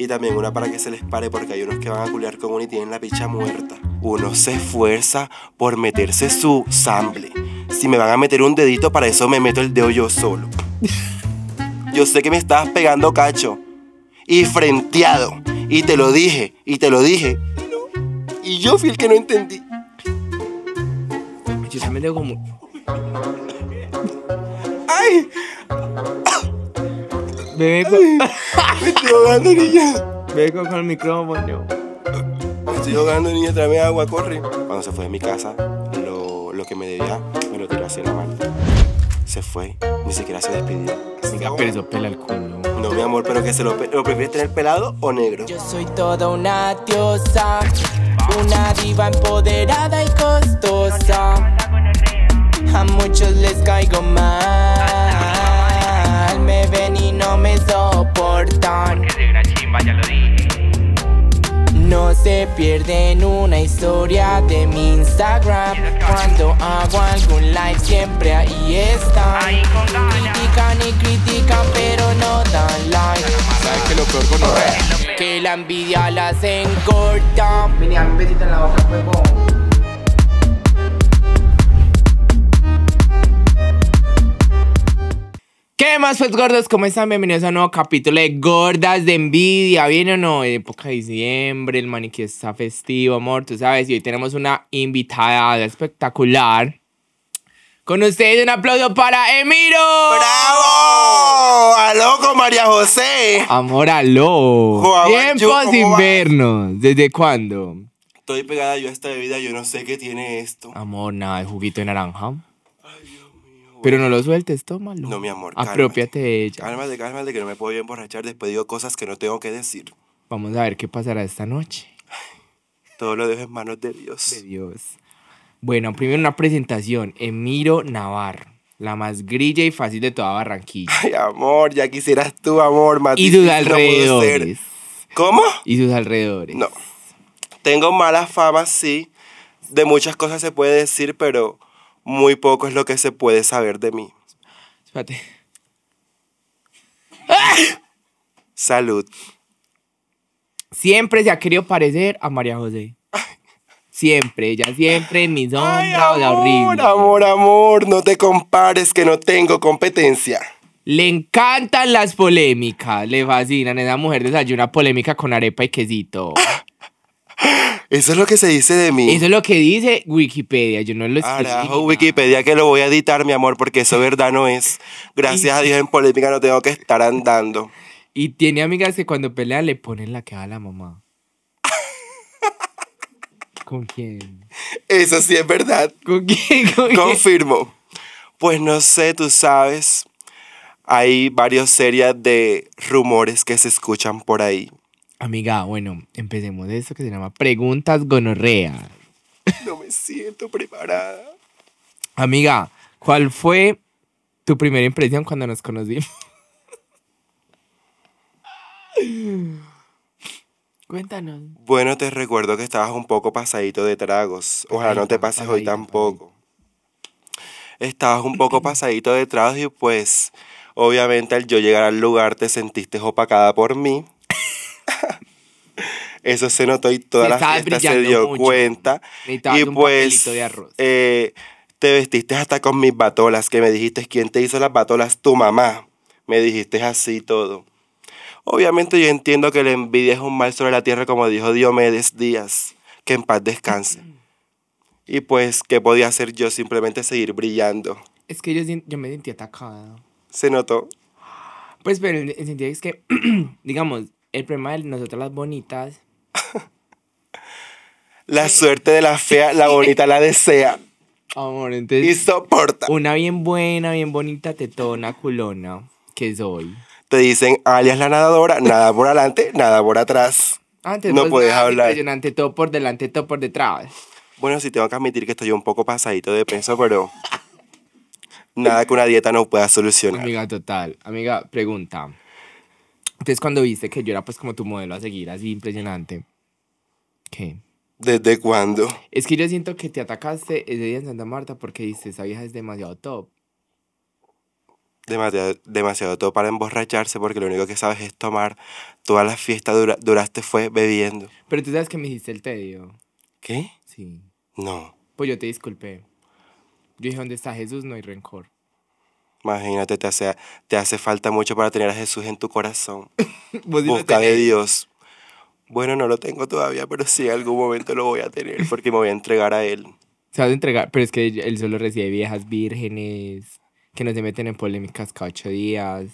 Y también una para que se les pare porque hay unos que van a culiar con uno y tienen la picha muerta. Uno se esfuerza por meterse su sample. Si me van a meter un dedito, para eso me meto el dedo yo solo. Yo sé que me estabas pegando cacho. Y frenteado. Y te lo dije. Y te lo dije. Y yo fui el que no entendí. Yo se me como... ¡Ay! Me estoy jugando niña. Vengo con el micrófono. Me estoy jugando niña. Trae agua, corre. Cuando se fue de mi casa, lo, lo que me debía me lo tiró hacia la mano. Se fue, ni siquiera se despidió. pero eso pela el culo. No, mi amor, pero que se lo, lo prefieres tener pelado o negro. Yo soy toda una diosa, una diva empoderada y costosa. A muchos les caigo mal me ven y no me soportan. Porque una chimba, ya lo dije. No se pierden una historia de mi Instagram. Cuando hago algún like, siempre ahí están. critican y critican, pero no dan like. ¿Sabes que lo peor con Que la envidia las encorta. Vení, un besito en la boca, huevón. ¿Qué más, pues gordos? ¿Cómo están? Bienvenidos a un nuevo capítulo de Gordas de Envidia. ¿Viene o no? Época de diciembre, el maniquí está festivo, amor, tú sabes. Y hoy tenemos una invitada espectacular. Con ustedes un aplauso para Emiro. ¡Bravo! ¡Aló con María José! Amor, aló. Tiempos sin vernos. ¿Desde cuándo? Estoy pegada yo a esta bebida, yo no sé qué tiene esto. Amor, nada, de juguito de naranja. Pero no lo sueltes, tómalo. No, mi amor. Apropiate de ella. Cálmate, cálmate, que no me puedo bien emborrachar. Después digo cosas que no tengo que decir. Vamos a ver qué pasará esta noche. Todo lo dejo en manos de Dios. De Dios. Bueno, primero una presentación. Emiro Navarro. La más grilla y fácil de toda Barranquilla. Ay, amor, ya quisieras tú, amor. Más y sus alrededores. ¿Cómo? Y sus alrededores. No. Tengo mala fama, sí. De muchas cosas se puede decir, pero muy poco es lo que se puede saber de mí. Espérate. Salud. Siempre se ha querido parecer a María José. Siempre, ella siempre en mi sombra Ay, amor, Amor, amor, no te compares que no tengo competencia. Le encantan las polémicas, le fascinan. Esa mujer desayuna polémica con arepa y quesito. Eso es lo que se dice de mí. Eso es lo que dice Wikipedia, yo no lo Carajo, Wikipedia que lo voy a editar, mi amor, porque eso verdad no es. Gracias a Dios en política no tengo que estar andando. Y tiene amigas que cuando pelean le ponen la cara a la mamá. ¿Con quién? Eso sí es verdad. ¿Con quién? Confirmo. Pues no sé, tú sabes. Hay varias series de rumores que se escuchan por ahí. Amiga, bueno, empecemos de esto que se llama Preguntas Gonorrea. No me siento preparada. Amiga, ¿cuál fue tu primera impresión cuando nos conocimos? Cuéntanos. Bueno, te recuerdo que estabas un poco pasadito de tragos. Ojalá no te pases hoy tampoco. Estabas un poco pasadito de tragos y pues obviamente al yo llegar al lugar te sentiste opacada por mí. Eso se notó y toda las la se dio cuenta. Y pues, eh, te vestiste hasta con mis batolas, que me dijiste quién te hizo las batolas, tu mamá. Me dijiste así todo. Obviamente yo entiendo que la envidia es un mal sobre la tierra, como dijo Diomedes Díaz, que en paz descanse. Y pues, ¿qué podía hacer yo? Simplemente seguir brillando. Es que yo, me sentí atacada. Se notó. Pues, pero el sentido es que, digamos, el problema de nosotras las bonitas. la suerte de la fea, la bonita la desea. Amor, entonces. Y soporta. Una bien buena, bien bonita, tetona, culona, que soy. Te dicen, alias la nadadora, nada por adelante, nada por atrás. Antes no pues, puedes hablar. Impresionante, todo por delante, todo por detrás. Bueno, sí tengo que admitir que estoy un poco pasadito de peso, pero nada que una dieta no pueda solucionar. Amiga, total. Amiga, pregunta. Entonces cuando viste que yo era pues como tu modelo a seguir así impresionante, ¿qué? ¿Desde cuándo? Es que yo siento que te atacaste ese día en Santa Marta porque dices, esa vieja es demasiado top. Demasiado, demasiado top para emborracharse porque lo único que sabes es tomar. Todas las fiestas dura, duraste fue bebiendo. Pero tú sabes que me hiciste el tedio. ¿Qué? Sí. No. Pues yo te disculpé. Yo dije, ¿dónde está Jesús? No hay rencor. Imagínate, te hace, te hace falta mucho para tener a Jesús en tu corazón. Busca de Dios. Bueno, no lo tengo todavía, pero sí en algún momento lo voy a tener porque me voy a entregar a Él. Se va a entregar, pero es que Él solo recibe viejas vírgenes, que no se meten en polémicas cada ocho días,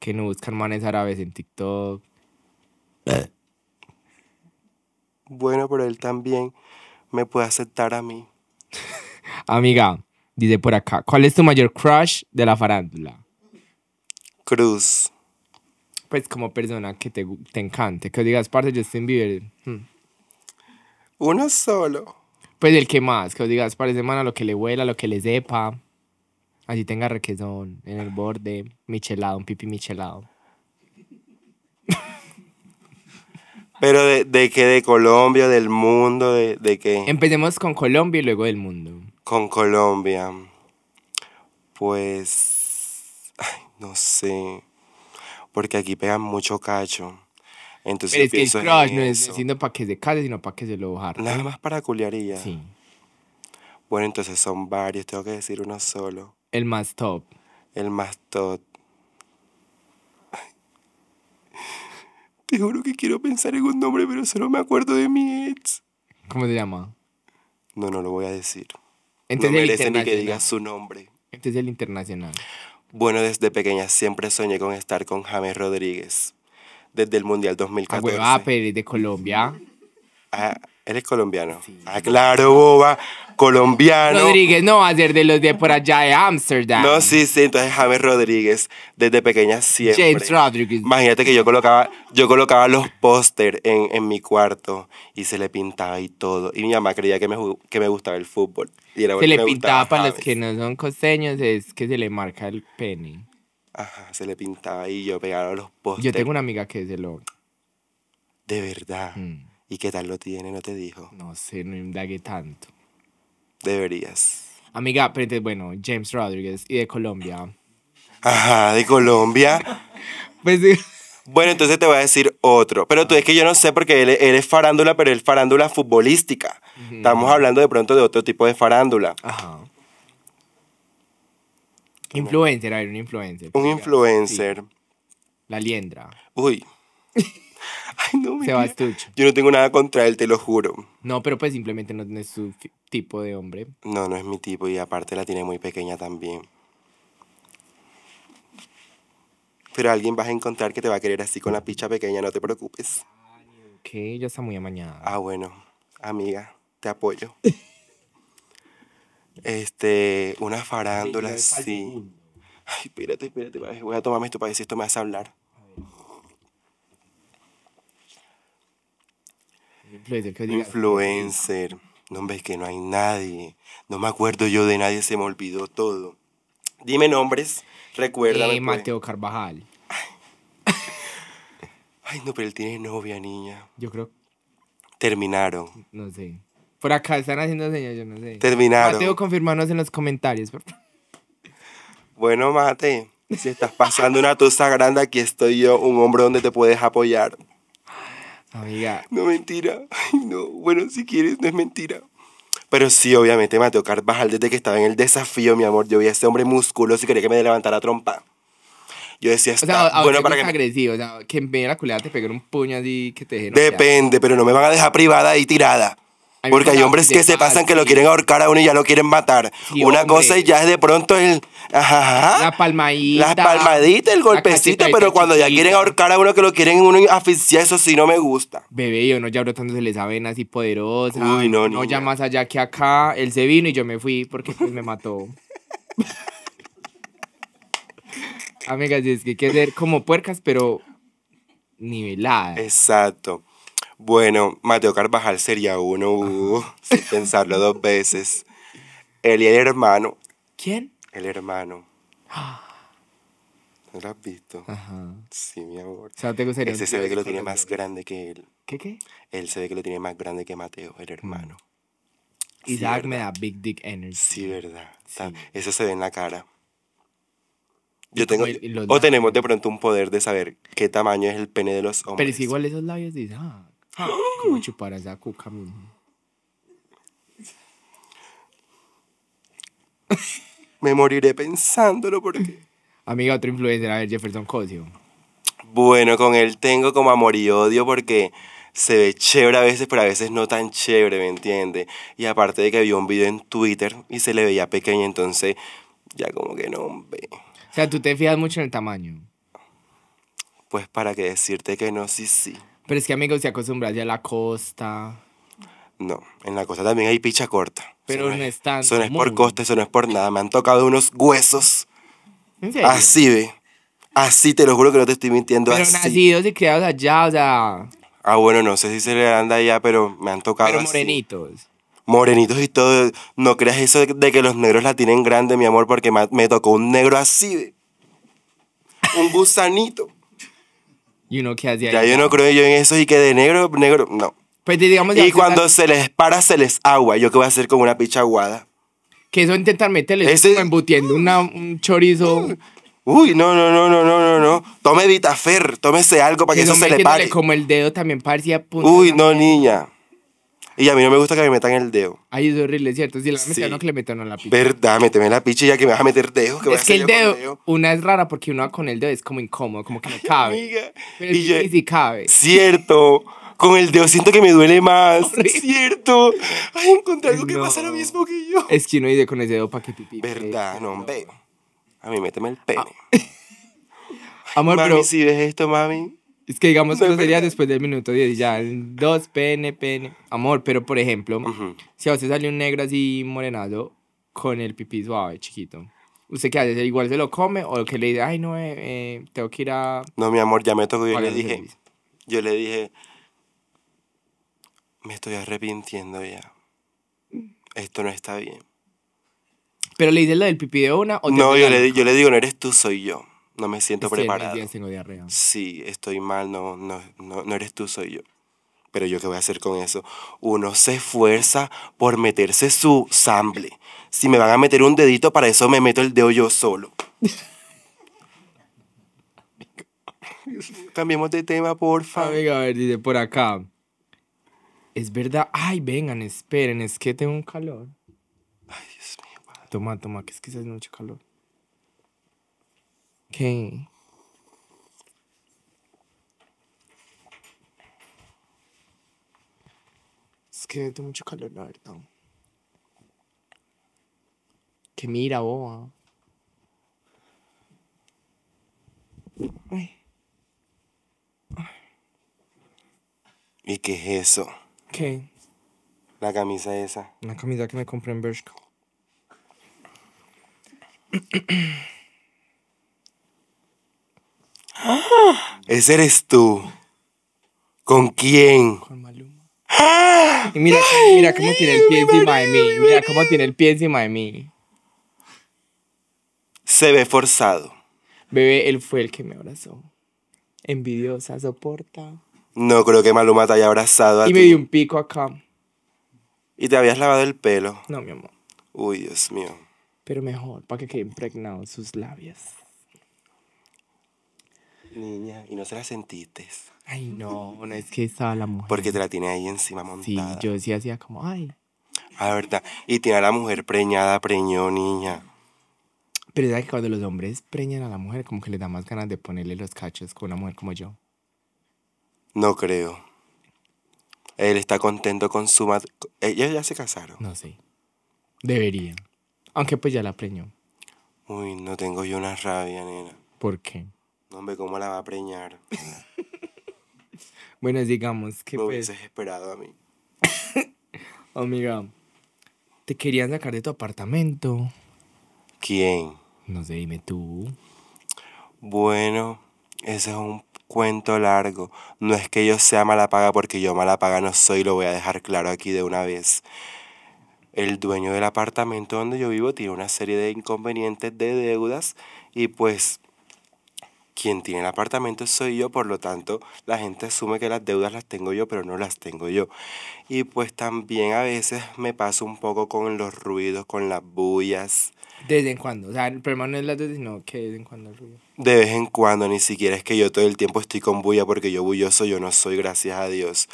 que no buscan manes árabes en TikTok. Bueno, pero Él también me puede aceptar a mí. Amiga, Dice por acá, ¿cuál es tu mayor crush de la farándula? Cruz. Pues como persona que te, te encante, que digas, parte de Justin Bieber. Hmm". Uno solo. Pues el que más, que os digas, para semana lo que le huela, lo que le sepa. Así tenga requesón en el borde, michelado, un pipi michelado. Pero de, de qué, de Colombia, del mundo, de, de qué. Empecemos con Colombia y luego del mundo con Colombia, pues, ay, no sé, porque aquí pegan mucho cacho. Entonces Pero es que el no es para que se case, sino para que se lo jarte. Nada más para culiaría. Sí. Bueno, entonces son varios, tengo que decir uno solo. El más top. El más top. Te juro que quiero pensar en un nombre, pero solo me acuerdo de mi ex. ¿Cómo te llama? No, no lo voy a decir. Entonces, no merece ni que diga su nombre. Este es el internacional. Bueno, desde pequeña siempre soñé con estar con James Rodríguez. Desde el Mundial 2014. Ah, ah pero de Colombia. Ah, él es colombiano. Sí. Ah, claro, boba. Colombiano. Rodríguez, no va a ser de los de por allá de Ámsterdam. No, sí, sí. Entonces James Rodríguez, desde pequeña siempre. James Rodríguez. Imagínate que yo colocaba, yo colocaba los póster en, mi cuarto y se le pintaba y todo. Y mi mamá creía que me, que me gustaba el fútbol. se le pintaba para los que no son coseños, es que se le marca el penny. Ajá, se le pintaba y yo pegaba los póster. Yo tengo una amiga que es de lo. De verdad. Mm. ¿Y qué tal lo tiene? ¿No te dijo? No sé, no indagué tanto. Deberías. Amiga, pero bueno, James Rodríguez y de Colombia. Ajá, de Colombia. Pues bueno, entonces te voy a decir otro. Pero tú es que yo no sé porque él, es farándula, pero él es farándula futbolística. Estamos hablando de pronto de otro tipo de farándula. Ajá. Influencer, a un influencer. Un influencer. La liendra. Uy. Ay, no, Se va Yo no tengo nada contra él, te lo juro. No, pero pues simplemente no, es su tipo de hombre. No, no es mi tipo y aparte la tiene muy pequeña también. Pero alguien vas a encontrar que te va a querer así con la picha pequeña, no te preocupes. Ok, ya está muy amañada. Ah, bueno, amiga, te apoyo. este, una farándula sí Ay, espérate, espérate, voy a tomarme esto para ver si esto me hace hablar. Influencer, No, que no hay nadie. No me acuerdo yo de nadie, se me olvidó todo. Dime nombres, recuerda eh, pues. Mateo Carvajal. Ay. no, pero él tiene novia, niña. Yo creo. Terminaron. No sé. Por acá están haciendo señas, yo no sé. Terminaron. Mateo, confirmarnos en los comentarios, Bueno, Mate, si estás pasando una tosa grande, aquí estoy yo, un hombre donde te puedes apoyar. No mentira. no, bueno, si quieres, no es mentira. Pero sí, obviamente me Carvajal tocar bajar desde que estaba en el desafío, mi amor. Yo vi a ese hombre musculoso y quería que me levantara trompa. Yo decía, está bueno para que... agresivo, que en vez de la culera te peguen un puño así que te... Depende, pero no me van a dejar privada y tirada. Porque hay hombres que se pasan que lo quieren ahorcar a uno y ya lo quieren matar. Una cosa y ya es de pronto el. Ajá, ajá. La palmadita. Las palmaditas, el golpecito, pero cuando ya quieren ahorcar a uno que lo quieren uno asfixiar, eso sí no me gusta. Bebé, yo no ya brotando se les saben así poderosas. Uy, no, No, ya más allá que acá. Él se vino y yo me fui porque pues me mató. Amigas, es que hay que ser como puercas, pero nivelada. Exacto. Bueno, Mateo Carvajal sería uno, uh, sin pensarlo dos veces. Él y el hermano. ¿Quién? El hermano. ¿No lo has visto? Ajá. Sí, mi amor. O Ese se ve que lo tiene más grande que él. ¿Qué, qué? Él se ve que lo tiene más grande que Mateo, el hermano. Y me da big dick energy. Sí, verdad. Eso se ve en la cara. Yo tengo, o tenemos de pronto un poder de saber qué tamaño es el pene de los hombres. Pero es igual esos labios dicen, ah, ¿Cómo chupar Me moriré pensándolo porque... Amiga, otro influencer, a ver, Jefferson Cosio. Bueno, con él tengo como amor y odio porque se ve chévere a veces, pero a veces no tan chévere, ¿me entiendes? Y aparte de que vio un video en Twitter y se le veía pequeño, entonces ya como que no ve. O sea, tú te fijas mucho en el tamaño. Pues para que decirte que no, sí, sí. Pero es que, amigos, se acostumbra ya a la costa. No, en la costa también hay picha corta. Pero no, es tan. Eso no es por costa, eso no es por nada. Me han tocado unos huesos. Así, ve. Así, te lo juro que no te estoy mintiendo. Pero nacidos y criados allá, o sea. Ah, bueno, no sé si se le anda allá, pero me han tocado. Pero morenitos. Morenitos y todo. No creas eso de que los negros la tienen grande, mi amor, porque me tocó un negro así, ve. Un gusanito. Ya yo no creo yo en eso y que de negro, negro, no. Pues y cuando se les para, se les agua. ¿Yo qué voy a hacer con una picha aguada? Que eso intentar meterle embutiendo un chorizo. Mm. Uy, no, no, no, no, no, no, no. Tome Vitafer, tómese algo para que, eso se le pare. Como el dedo también parecía Uy, no, niña. Y a mí no me gusta que me metan el dedo. Ay, es horrible, ¿cierto? Si la sí. no que le metan en la picha. Verdad, méteme la picha ya que me vas a meter dedo. Que es que el dedo, una es rara porque uno con el dedo es como incómodo, como que no cabe. amiga. y yo, sí cabe. Cierto. Con el dedo siento que me duele más. Cierto. Ay, encontré algo que pasa lo mismo que yo. Es que uno dice con el dedo para que pipí. Verdad, eh, no, hombre. A mí méteme el pene. Ah. Amor, mami, si ves esto, mami. Es que digamos, que sería después del minuto 10 ya, dos, pene, pene. Amor, pero por ejemplo, si a usted sale un negro así morenado con el pipí suave, chiquito. ¿Usted qué hace? ¿Igual se lo come o que le dice, ay, no, eh, eh, tengo que ir a. No, mi amor, ya me tocó. Yo le dije, yo le dije, me estoy arrepintiendo ya. Esto no está bien. ¿Pero le dices lo del pipí de una o No, yo le, yo le digo, no eres tú, soy yo no me siento preparado. Sí, estoy mal, no, no, no, eres tú, soy yo. Pero yo qué voy a hacer con eso. Uno se esfuerza por meterse su sample. Si me van a meter un dedito, para eso me meto el dedo yo solo. Cambiemos de tema, porfa. Amiga, a ver, dice por acá. Es verdad. Ay, vengan, esperen, es que tengo un calor. Ay, Dios mío. Toma, toma, que es que se hace mucho calor qué Es que tengo mucho calor, la verdad. Que mira, boba. ¿Y qué es eso? ¿Qué? La camisa esa. Una camisa que me compré en Bershka. Ese eres tú. ¿Con quién? Con Maluma. Y mira, mira cómo tiene el pie encima de mí. Mira cómo tiene el pie encima de mí. Se ve forzado. Bebé, él fue el que me abrazó. Envidiosa, soporta. No creo que Maluma te haya abrazado a ti. Y me dio un pico acá. ¿Y te habías lavado el pelo? No, mi amor. Uy, Dios mío. Pero mejor, para que quede impregnado sus labios. Niña, ¿y no se la sentiste? Ay, no, es que estaba la mujer. Porque te la tiene ahí encima montada. Sí, yo decía así como, ay. la ah, verdad. Y tiene a la mujer preñada, preñó, niña. Pero es que cuando los hombres preñan a la mujer, como que les da más ganas de ponerle los cachos con una mujer como yo. No creo. Él está contento con su... madre. Ellos ya se casaron. No sé. Deberían. Aunque pues ya la preñó. Uy, no tengo yo una rabia, nena. ¿Por qué? Hombre, ¿cómo la va a preñar? bueno, digamos que. Me pues, hubieses esperado a mí. Amiga, te querían sacar de tu apartamento. ¿Quién? No sé, dime tú. Bueno, ese es un cuento largo. No es que yo sea mala paga porque yo mala paga no soy, lo voy a dejar claro aquí de una vez. El dueño del apartamento donde yo vivo tiene una serie de inconvenientes de deudas y pues quien tiene el apartamento soy yo, por lo tanto la gente asume que las deudas las tengo yo, pero no las tengo yo. Y pues también a veces me paso un poco con los ruidos, con las bullas. De vez en cuando, o sea, el no es la de, no, que de vez en cuando el ruido. De vez en cuando, ni siquiera es que yo todo el tiempo estoy con bulla porque yo bulloso yo no soy, gracias a Dios.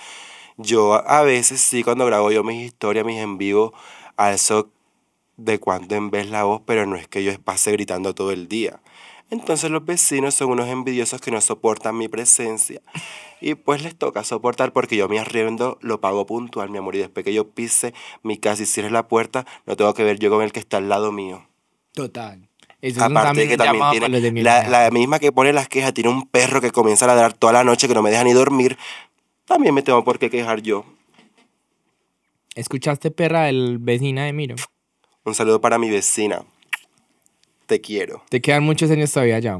Yo a veces sí, cuando grabo yo mis historias, mis en vivo, alzo de cuando en vez la voz, pero no es que yo pase gritando todo el día. Entonces los vecinos son unos envidiosos que no soportan mi presencia. Y pues les toca soportar porque yo me arriendo lo pago puntual, mi amor. Y después que yo pise mi casa y cierre la puerta, no tengo que ver yo con el que está al lado mío. Total. Aparte que también tiene... la, la misma que pone las quejas tiene un perro que comienza a ladrar toda la noche que no me deja ni dormir. También me tengo por qué quejar yo. ¿Escuchaste, perra, el vecina de Miro? Un saludo para mi vecina te quiero. Te quedan muchos años todavía, ya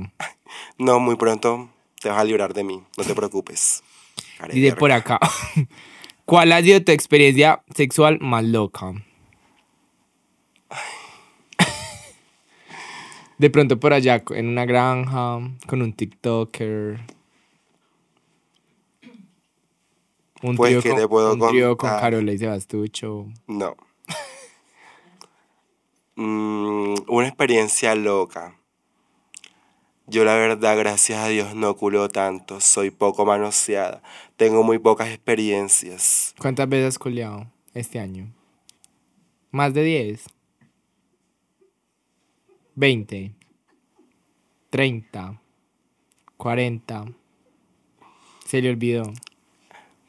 No, muy pronto te vas a librar de mí, no te preocupes. Y de por acá, ¿cuál ha sido tu experiencia sexual más loca? De pronto por allá, en una granja, con un TikToker. Un pues, con, y Sebastucho. No. Mm, una experiencia loca. Yo la verdad, gracias a Dios, no culo tanto. Soy poco manoseada. Tengo muy pocas experiencias. ¿Cuántas veces has culado este año? ¿Más de 10? ¿20? ¿30? ¿40? Se le olvidó.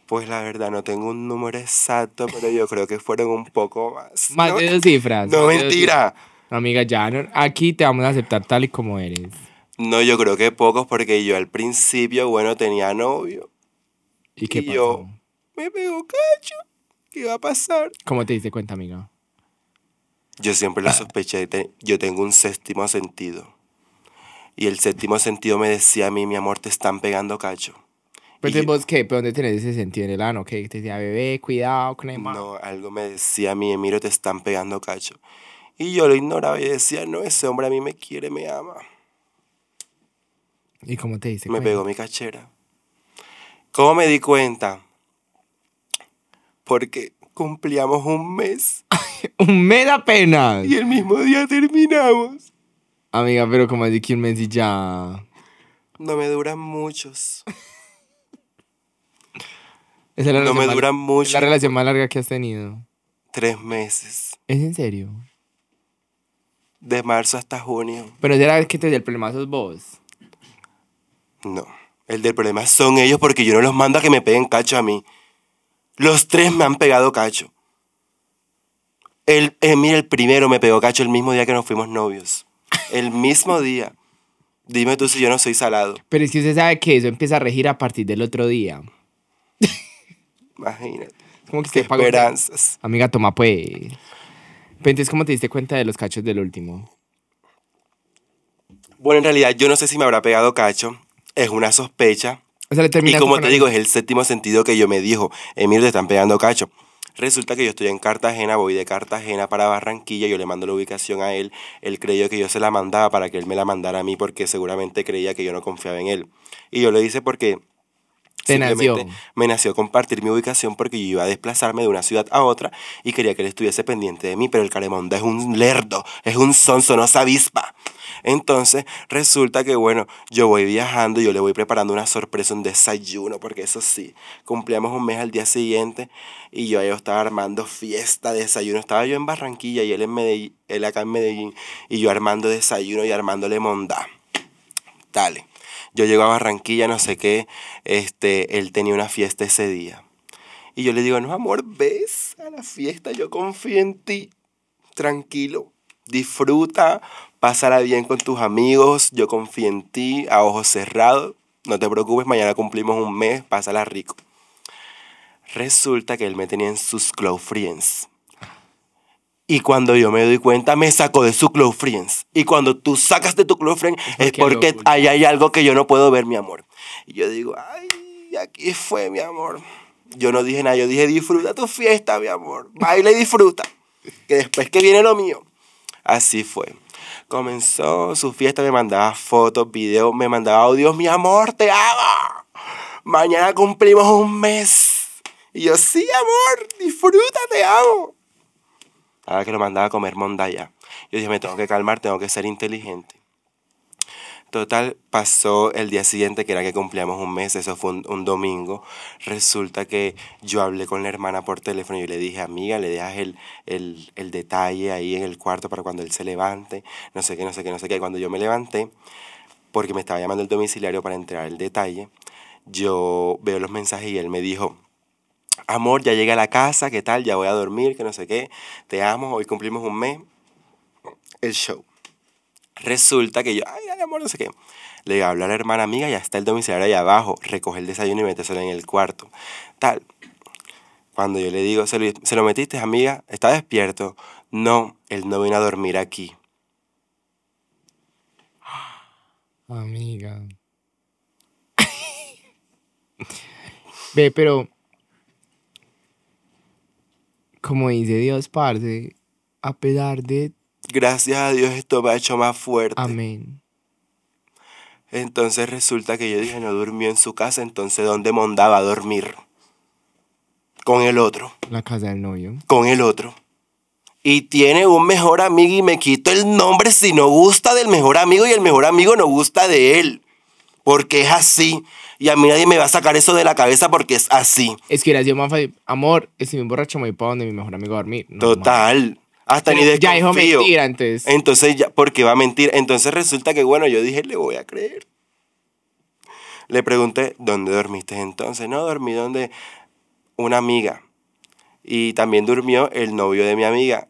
Pues la verdad, no tengo un número exacto, pero yo creo que fueron un poco más. Más de dos cifras. No, mentira. Amiga, ya aquí te vamos a aceptar tal y como eres. No, yo creo que pocos, porque yo al principio, bueno, tenía novio. ¿Y, pasó? yo me pegó cacho. ¿Qué va a pasar? ¿Cómo te diste cuenta, amiga? Yo siempre la ah. sospeché. Yo tengo un séptimo sentido. Y el séptimo sentido me decía a mí, mi amor, te están pegando cacho. ¿Pero pues vos, ¿qué? ¿Pero dónde tenés ese sentido en el ano? Que Te decía, bebé, cuidado con No, algo me decía a mí, Emiro, te están pegando cacho. Y yo lo ignoraba y decía, no, ese hombre a mí me quiere, me ama. ¿Y cómo te dice? Me pegó mi cachera. ¿Cómo me di cuenta? Porque cumplíamos un mes. ¡Un mes apenas! Y el mismo día terminamos. Amiga, pero como así que un mes y ya... No me duran muchos. Esa es la no me mucho. la relación más larga que has tenido. Tres meses. ¿Es en serio? De marzo hasta junio. Pero ya la vez que te dio el problema sos vos. No. El del problema son ellos porque yo no los mando a que me peguen cacho a mí. Los tres me han pegado cacho. El, eh, mira, el primero me pegó cacho el mismo día que nos fuimos novios. El mismo día. Dime tú si yo no soy salado. Pero si usted sabe que eso empieza a regir a partir del otro día. Imagínate. que Esperanzas. Amiga, toma pues. Pero entonces, ¿cómo te diste cuenta de los cachos del último? Bueno, en realidad yo no sé si me habrá pegado cacho. Es una sospecha. y como te digo, es el séptimo sentido que yo me dijo, Emil, te están pegando cacho. Resulta que yo estoy en Cartagena, voy de Cartagena para Barranquilla, yo le mando la ubicación a él, él creyó que yo se la mandaba para que él me la mandara a mí porque seguramente creía que yo no confiaba en él. Y yo le hice porque me nació. Me nació compartir mi ubicación porque yo iba a desplazarme de una ciudad a otra y quería que él estuviese pendiente de mí, pero el Calemonda es un lerdo, es un sonso, no se avispa. Entonces, resulta que, bueno, yo voy viajando, y yo le voy preparando una sorpresa, un desayuno, porque eso sí, cumplíamos un mes al día siguiente y yo ahí estaba armando fiesta, desayuno. Estaba yo en Barranquilla y él, en Medellín, él acá en Medellín y yo armando desayuno y armándole monda. Dale yo llego a Barranquilla, no sé qué, este, él tenía una fiesta ese día. Y yo le digo, no, amor, ves a la fiesta, yo confío en ti, tranquilo, disfruta, pásala bien con tus amigos, yo confío en ti, a ojos cerrados, no te preocupes, mañana cumplimos un mes, pásala rico. Resulta que él me tenía en sus close friends. Y cuando yo me doy cuenta, me saco de su close friends. Y cuando tú sacas de tu close friends, es porque ahí hay algo que yo no puedo ver, mi amor. Y yo digo, ay, aquí fue, mi amor. Yo no dije nada, yo dije, disfruta tu fiesta, mi amor. Baila y disfruta. Que después que viene lo mío. Así fue. Comenzó su fiesta, me mandaba fotos, videos, me mandaba audios, mi amor, te amo. Mañana cumplimos un mes. Y yo, sí, amor, disfruta, te amo a que lo mandaba a comer mondaya. Yo dije, me tengo que calmar, tengo que ser inteligente. Total, pasó el día siguiente, que era que cumplíamos un mes, eso fue un, domingo. Resulta que yo hablé con la hermana por teléfono y le dije, amiga, le dejas el, el detalle ahí en el cuarto para cuando él se levante, no sé qué, no sé qué, no sé qué. Cuando yo me levanté, porque me estaba llamando el domiciliario para entregar el detalle, yo veo los mensajes y él me dijo, amor, ya llegué a la casa, ¿qué tal? Ya voy a dormir, que no sé qué, te amo, hoy cumplimos un mes, el show. Resulta que yo, ay, amor, no sé qué. Le hablo a la hermana amiga, ya está el domiciliario ahí abajo, recoge el desayuno y méteselo en el cuarto. Tal. Cuando yo le digo, ¿se lo, ¿se lo metiste, amiga? ¿Está despierto? No, él no vino a dormir aquí. Amiga. Ve, pero como dice Dios, parte a pesar de... Gracias a Dios esto me ha hecho más fuerte. Amén. Entonces resulta que yo dije, no durmió en su casa, entonces ¿dónde mandaba a dormir? Con el otro. La casa del novio. Con el otro. Y tiene un mejor amigo y me quito el nombre si no gusta del mejor amigo y el mejor amigo no gusta de él. Porque es así. Y a mí nadie me va a sacar eso de la cabeza porque es así. Es que era así Amor, si me borracho me voy para donde mi mejor amigo a dormir. Total. Hasta ni desconfío. Ya dijo mentira antes. Entonces, ya, porque va a mentir. Entonces resulta que, bueno, yo dije, le voy a creer. Le pregunté, ¿dónde dormiste entonces? No, dormí donde una amiga. Y también durmió el novio de mi amiga.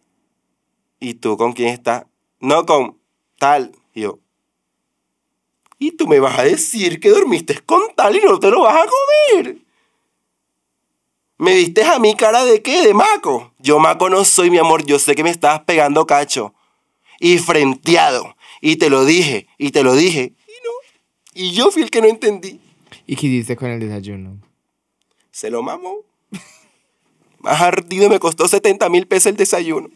¿Y tú con quién estás? No, con tal. yo, y tú me vas a decir que dormiste con tal y no te lo vas a comer. ¿Me diste a mí cara de qué? ¿De maco? Yo maco no soy, mi amor. Yo sé que me estabas pegando cacho. Y frenteado. Y te lo dije. Y te lo dije. Y no. Y yo fui el que no entendí. ¿Y qué dices con el desayuno? Se lo mamó. Más ardido me costó 70 mil pesos el desayuno.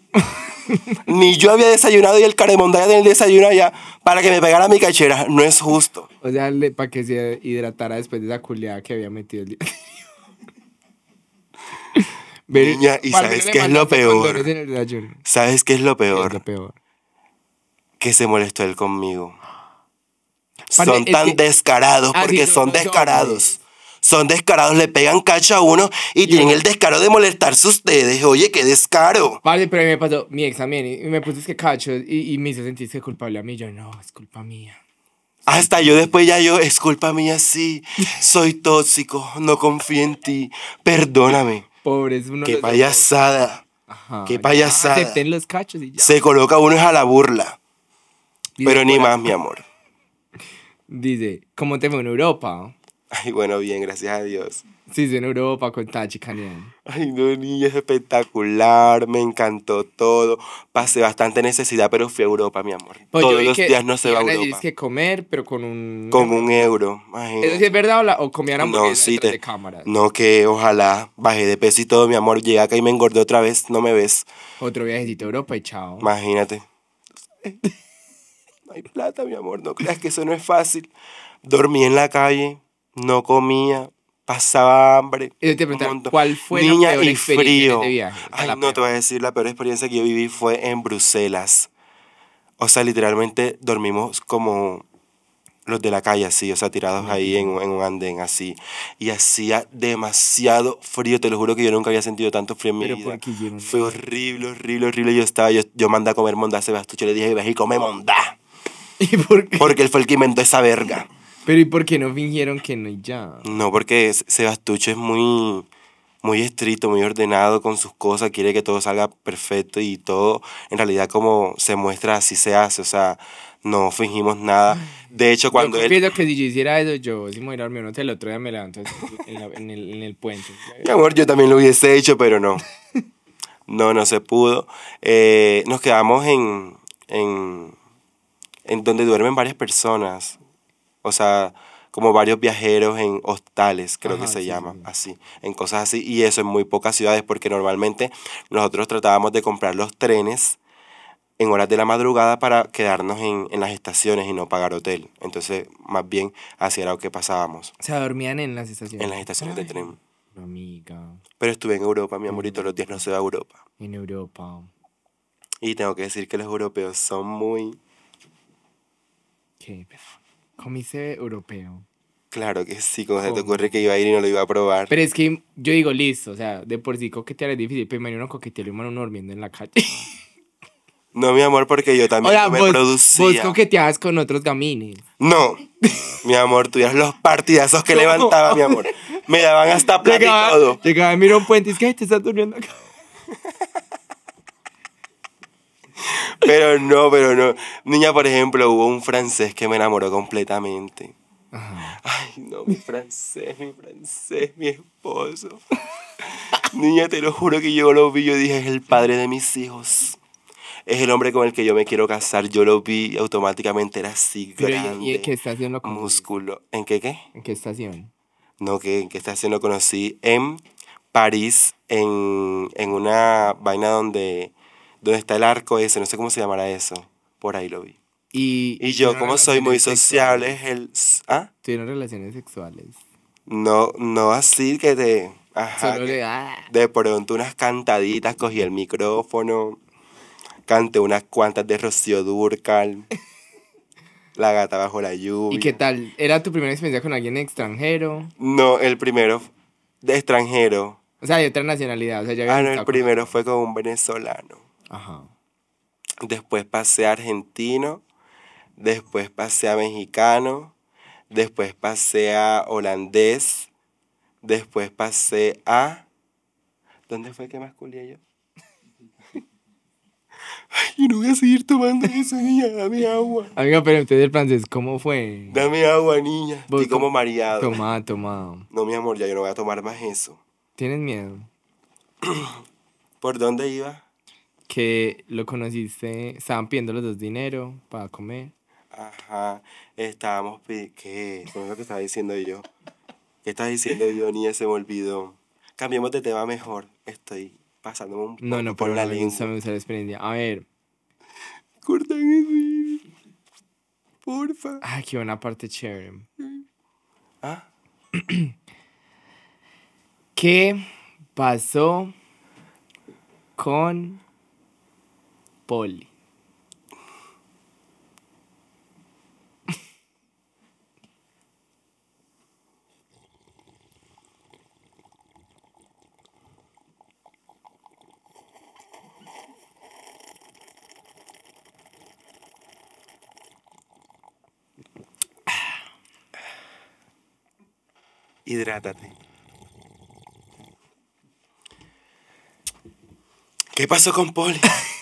Ni yo había desayunado y el caremondaya del el desayuno allá para que me pegara mi cachera. No es justo. O sea, para que se hidratara después de esa culiada que había metido el día. ¿y sabes qué es lo peor? ¿Sabes qué Es lo peor. Que se molestó él conmigo. Son tan descarados, ah, porque son descarados. Eh, son descarados, le pegan cacha a uno y, tienen el descaro de molestarse ustedes. Oye, qué descaro. Vale, pero me pasó, mi ex también, y me puse que cacho y, me hizo sentirse culpable a mí. Yo, no, es culpa mía. Hasta yo después ya yo, es culpa mía, sí. Soy tóxico, no confío en ti. Perdóname. Pobre, es uno Qué payasada. Ajá, qué payasada. Acepten los cachos y ya. Se coloca uno es a la burla. Pero ni más, mi amor. Dice, ¿cómo te fue en Europa? Ay, bueno, bien, gracias a Dios. Sí, en Europa con Tachi Canyon. Ay, no, niño, es espectacular, me encantó todo. Pasé bastante necesidad, pero fui a Europa, mi amor. Pues Todos los días no se va a Europa. Tienes que comer, pero con un... Con un euro, imagínate. ¿Es, es verdad o, la, no, de cámaras? No, que ojalá bajé de peso y todo, mi amor. llega acá y me engordé otra vez, no me ves. Otro viajecito a Europa y chao. Imagínate. no hay plata, mi amor, no creas que eso no es fácil. Dormí en la calle no comía, pasaba hambre. ¿cuál fue Niña la peor y experiencia frío. no, te voy a decir, la peor experiencia que yo viví fue en Bruselas. O sea, literalmente dormimos como los de la calle así, o sea, tirados ahí en, un andén así. Y hacía demasiado frío, te lo juro que yo nunca había sentido tanto frío en mi vida. Fue horrible, horrible, horrible. Yo estaba, yo, yo mandé a comer monda, a Sebastián, yo le dije, vas a come mondá. ¿Y por qué? Porque él fue el que inventó esa verga. Pero ¿y por qué no fingieron que no y ya? No, porque Sebastucho es muy, muy estricto, muy ordenado con sus cosas, quiere que todo salga perfecto y todo en realidad como se muestra así se hace, o sea, no fingimos nada. De hecho, cuando yo él... que si hiciera eso, yo si me hubiera dormido no el otro día me levanto en, el, puente. Mi amor, yo también lo hubiese hecho, pero no. No, no se pudo. Eh, nos quedamos en, en, en donde duermen varias personas. O sea, como varios viajeros en hostales, creo que se llama, así, en cosas así. Y eso en muy pocas ciudades, porque normalmente nosotros tratábamos de comprar los trenes en horas de la madrugada para quedarnos en, las estaciones y no pagar hotel. Entonces, más bien, así era lo que pasábamos. O sea, dormían en las estaciones. En las estaciones de tren. Amiga. Pero estuve en Europa, mi amorito, los días no se va a Europa. En Europa. Y tengo que decir que los europeos son muy... Qué Comité europeo. Claro que sí, como se te ocurre que iba a ir y no lo iba a probar. Pero es que yo digo, listo, o sea, de por sí coquetear es difícil, pero imagino uno coquetear y uno durmiendo en la calle. No, mi amor, porque yo también Hola, no me vos, Vos coqueteabas con otros gamines. No, mi amor, tú eras los partidazos que levantaba, mi amor. Me daban hasta plata y todo. un puente y es que te estás durmiendo acá. pero no, pero no. Niña, por ejemplo, hubo un francés que me enamoró completamente. Ajá. Ay, no, mi francés, mi francés, mi esposo. Niña, te lo juro que yo lo vi, yo dije, es el padre de mis hijos. Es el hombre con el que yo me quiero casar. Yo lo vi automáticamente, era así grande. ¿Y en qué estación lo Músculo. ¿En qué qué? ¿En qué estación? No, que en qué estación lo conocí. En París, en, en una vaina donde donde está el arco ese? No sé cómo se llamará eso. Por ahí lo vi. Y, yo, como soy muy sociable, es el... ¿Ah? Tuvieron relaciones sexuales. No, no así que te... Ajá, Solo ah. De pronto unas cantaditas, cogí el micrófono, canté unas cuantas de Rocío Durcal, La gata bajo la lluvia. ¿Y qué tal? ¿Era tu primera experiencia con alguien extranjero? No, el primero de extranjero. O sea, de otra nacionalidad. ah, no, el primero fue con un venezolano. Ajá. Después pasé a argentino, después pasé a mexicano, después pasé a holandés, después pasé a... ¿Dónde fue que masculé yo? yo no voy a seguir tomando eso, niña, dame agua. Amiga, pero entonces del francés, ¿cómo fue? Dame agua, niña. Estoy como mareado. Toma, toma. No, mi amor, ya yo no voy a tomar más eso. tienen miedo? ¿Por dónde iba? que lo conociste, estaban pidiendo los dos dinero para comer. Ajá, estábamos pidiendo, ¿qué? ¿Qué es lo que estaba diciendo yo. ¿Qué estaba diciendo yo, ni Se me olvidó. Cambiemos de tema mejor. Estoy pasando un poco no, no, por la no, Me gusta la experiencia. A ver. Cortan el Porfa. Ay, qué buena parte chévere. ¿Ah? ¿Qué pasó con Poli. Hidrátate. ¿Qué pasó con Poli?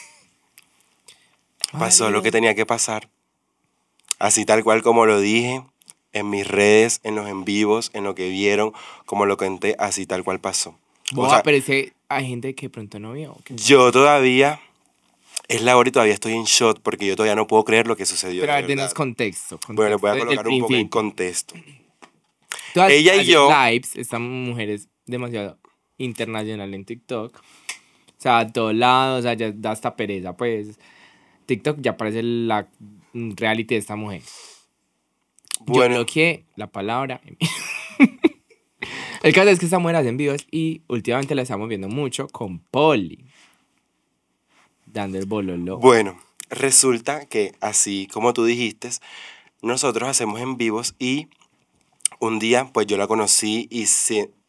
Pasó lo que tenía que pasar. Así tal cual como lo dije en mis redes, en los en vivos, en lo que vieron, como lo conté, así tal cual pasó. Vos o aparece a gente que pronto no vio. Yo todavía, es la hora y todavía estoy en shot, porque yo todavía no puedo creer lo que sucedió. Pero a contexto, Bueno, Bueno, voy a colocar un poco en contexto. Ella y yo. Lives, mujeres demasiado internacional en TikTok. O sea, a todos lados, o sea, ya da hasta pereza, pues. TikTok ya aparece la mm, reality de esta mujer. Bueno. Yo bloqueé la palabra. El caso es que esta mujer hace vivos y últimamente la estamos viendo mucho con Polly. Dando el bololo. Bueno, resulta que así como tú dijiste, nosotros hacemos en vivos y un día pues yo la conocí y,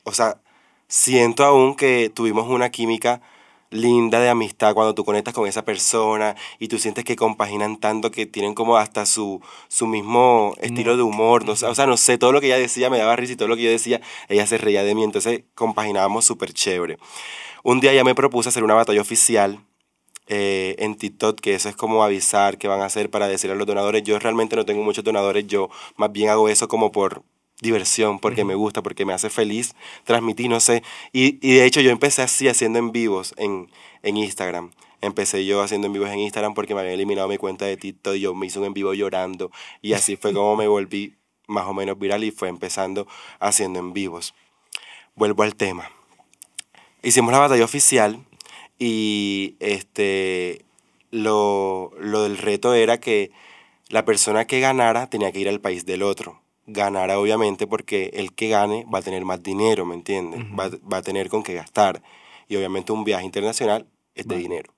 o sea, siento aún que tuvimos una química linda de amistad cuando tú conectas con esa persona y tú sientes que compaginan tanto que tienen como hasta su, su mismo estilo de humor. No, o sea, no sé, todo lo que ella decía me daba risa y todo lo que yo decía, ella se reía de mí. Entonces compaginábamos súper chévere. Un día ya me propuse hacer una batalla oficial eh, en TikTok, que eso es como avisar que van a hacer para decirle a los donadores. Yo realmente no tengo muchos donadores, yo más bien hago eso como por diversión, porque me gusta, porque me hace feliz, Transmitir, no sé. Y, de hecho yo empecé así haciendo en vivos en, Instagram. Empecé yo haciendo en vivos en Instagram porque me habían eliminado mi cuenta de TikTok y yo me hice un en vivo llorando. Y así fue como me volví más o menos viral y fue empezando haciendo en vivos. Vuelvo al tema. Hicimos la batalla oficial y este, lo del reto era que la persona que ganara tenía que ir al país del otro ganará obviamente porque el que gane va a tener más dinero, ¿me entiendes? va, a tener con qué gastar. Y obviamente un viaje internacional es de dinero.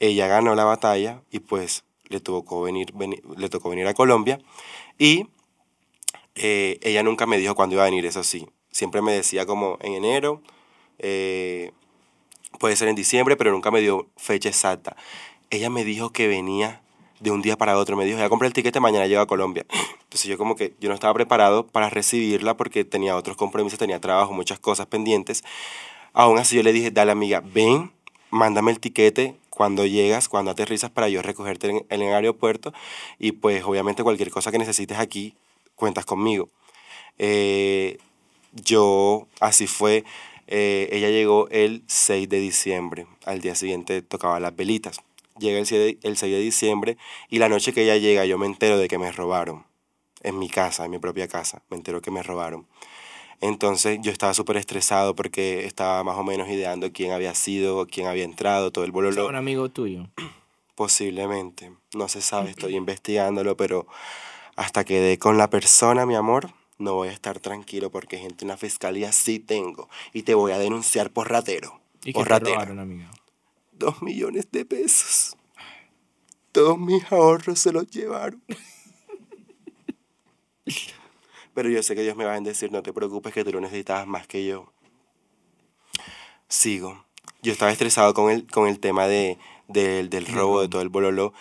Ella ganó la batalla y pues le, tocó venir, le tocó venir a Colombia. Y eh, ella nunca me dijo cuándo iba a venir, eso sí. Siempre me decía como en enero, eh, puede ser en diciembre, pero nunca me dio fecha exacta. Ella me dijo que venía de un día para otro. Me dijo, ya compré el tiquete, mañana llego a Colombia. Entonces yo como que yo no estaba preparado para recibirla porque tenía otros compromisos, tenía trabajo, muchas cosas pendientes. Aún así yo le dije, dale amiga, ven, mándame el tiquete cuando llegas, cuando aterrizas para yo recogerte en, el aeropuerto y pues obviamente cualquier cosa que necesites aquí, cuentas conmigo. Eh, yo, así fue, eh, ella llegó el 6 de diciembre, al día siguiente tocaba las velitas llega el 6, de, diciembre y la noche que ella llega yo me entero de que me robaron. En mi casa, en mi propia casa, me entero que me robaron. Entonces yo estaba súper estresado porque estaba más o menos ideando quién había sido, quién había entrado, todo el bololo. un amigo tuyo? Posiblemente. No se sabe, estoy investigándolo, pero hasta que dé con la persona, mi amor, no voy a estar tranquilo porque gente en la fiscalía sí tengo y te voy a denunciar por ratero. ¿Y por ratero. robaron, amiga? dos millones de pesos. Todos mis ahorros se los llevaron. Pero yo sé que Dios me va a decir, no te preocupes que tú lo necesitabas más que yo. Sigo. Yo estaba estresado con el, con el tema del, del robo de todo el bololo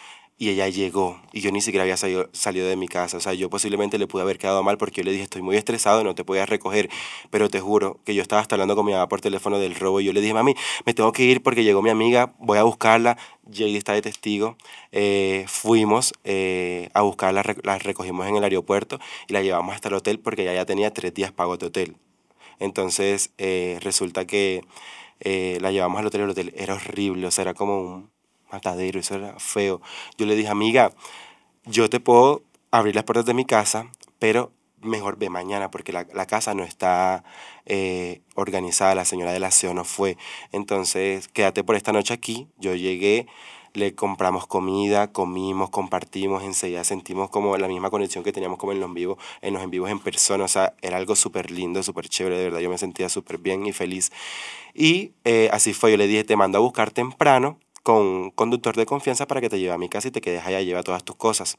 y ella llegó y yo ni siquiera había salido, de mi casa. O sea, yo posiblemente le pude haber quedado mal porque yo le dije, estoy muy estresado, no te podía recoger. Pero te juro que yo estaba hasta hablando con mi mamá por teléfono del robo y yo le dije, mami, me tengo que ir porque llegó mi amiga, voy a buscarla. Jade está de testigo. Eh, fuimos eh, a buscarla, la recogimos en el aeropuerto y la llevamos hasta el hotel porque ella ya tenía tres días pago de hotel. Entonces, eh, resulta que la llevamos al hotel y el hotel era horrible. O sea, era como un matadero, eso era feo. Yo le dije, amiga, yo te puedo abrir las puertas de mi casa, pero mejor ve mañana porque la, casa no está eh, organizada, la señora del aseo no fue. Entonces, quédate por esta noche aquí. Yo llegué, le compramos comida, comimos, compartimos, enseguida sentimos como la misma conexión que teníamos como en los vivos, en los en vivos en persona. O sea, era algo súper lindo, súper chévere, de verdad. Yo me sentía súper bien y feliz. Y eh, así fue, yo le dije, te mando a buscar temprano con conductor de confianza para que te lleve a mi casa y te quedes allá, lleva todas tus cosas.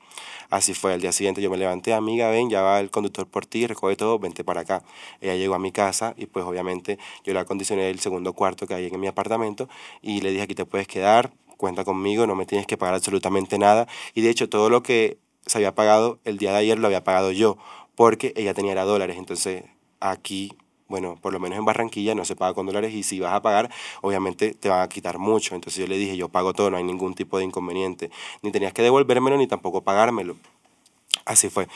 Así fue, al día siguiente yo me levanté, amiga, ven, ya va el conductor por ti, recoge todo, vente para acá. Ella llegó a mi casa y pues obviamente yo le acondicioné el segundo cuarto que hay en mi apartamento y le dije, aquí te puedes quedar, cuenta conmigo, no me tienes que pagar absolutamente nada. Y de hecho todo lo que se había pagado el día de ayer lo había pagado yo, porque ella tenía era dólares, entonces aquí bueno, por lo menos en Barranquilla no se paga con dólares y si vas a pagar, obviamente te van a quitar mucho. Entonces yo le dije, yo pago todo, no hay ningún tipo de inconveniente. Ni tenías que devolvérmelo ni tampoco pagármelo. Así fue.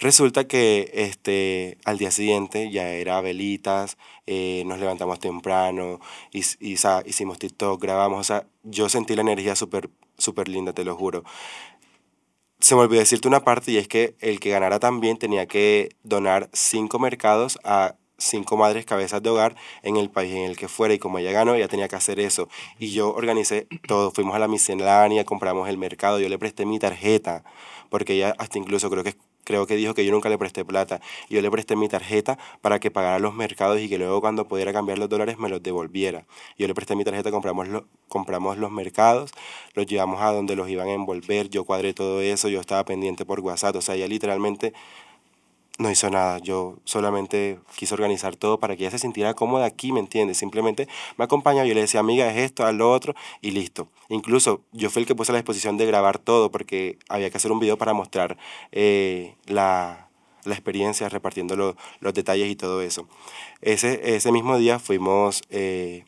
Resulta que este, al día siguiente ya era velitas, eh, nos levantamos temprano, y, hicimos TikTok, grabamos, o sea, yo sentí la energía súper, súper linda, te lo juro. Se me olvidó decirte una parte y es que el que ganara también tenía que donar cinco mercados a cinco madres cabezas de hogar en el país en el que fuera y como ella ganó, ella tenía que hacer eso. Y yo organicé todo, fuimos a la miscelánea, compramos el mercado, yo le presté mi tarjeta, porque ella hasta incluso creo que creo que dijo que yo nunca le presté plata. Yo le presté mi tarjeta para que pagara los mercados y que luego cuando pudiera cambiar los dólares me los devolviera. Yo le presté mi tarjeta, compramos, compramos los mercados, los llevamos a donde los iban a envolver, yo cuadré todo eso, yo estaba pendiente por WhatsApp, o sea, ella literalmente no hizo nada. Yo solamente quise organizar todo para que ella se sintiera cómoda aquí, ¿me entiendes? Simplemente me acompañó y yo le decía, amiga, es esto, haz lo otro, y listo. Incluso yo fui el que puse a la disposición de grabar todo porque había que hacer un video para mostrar eh, la, experiencia, repartiendo los detalles y todo eso. Ese, ese mismo día fuimos eh,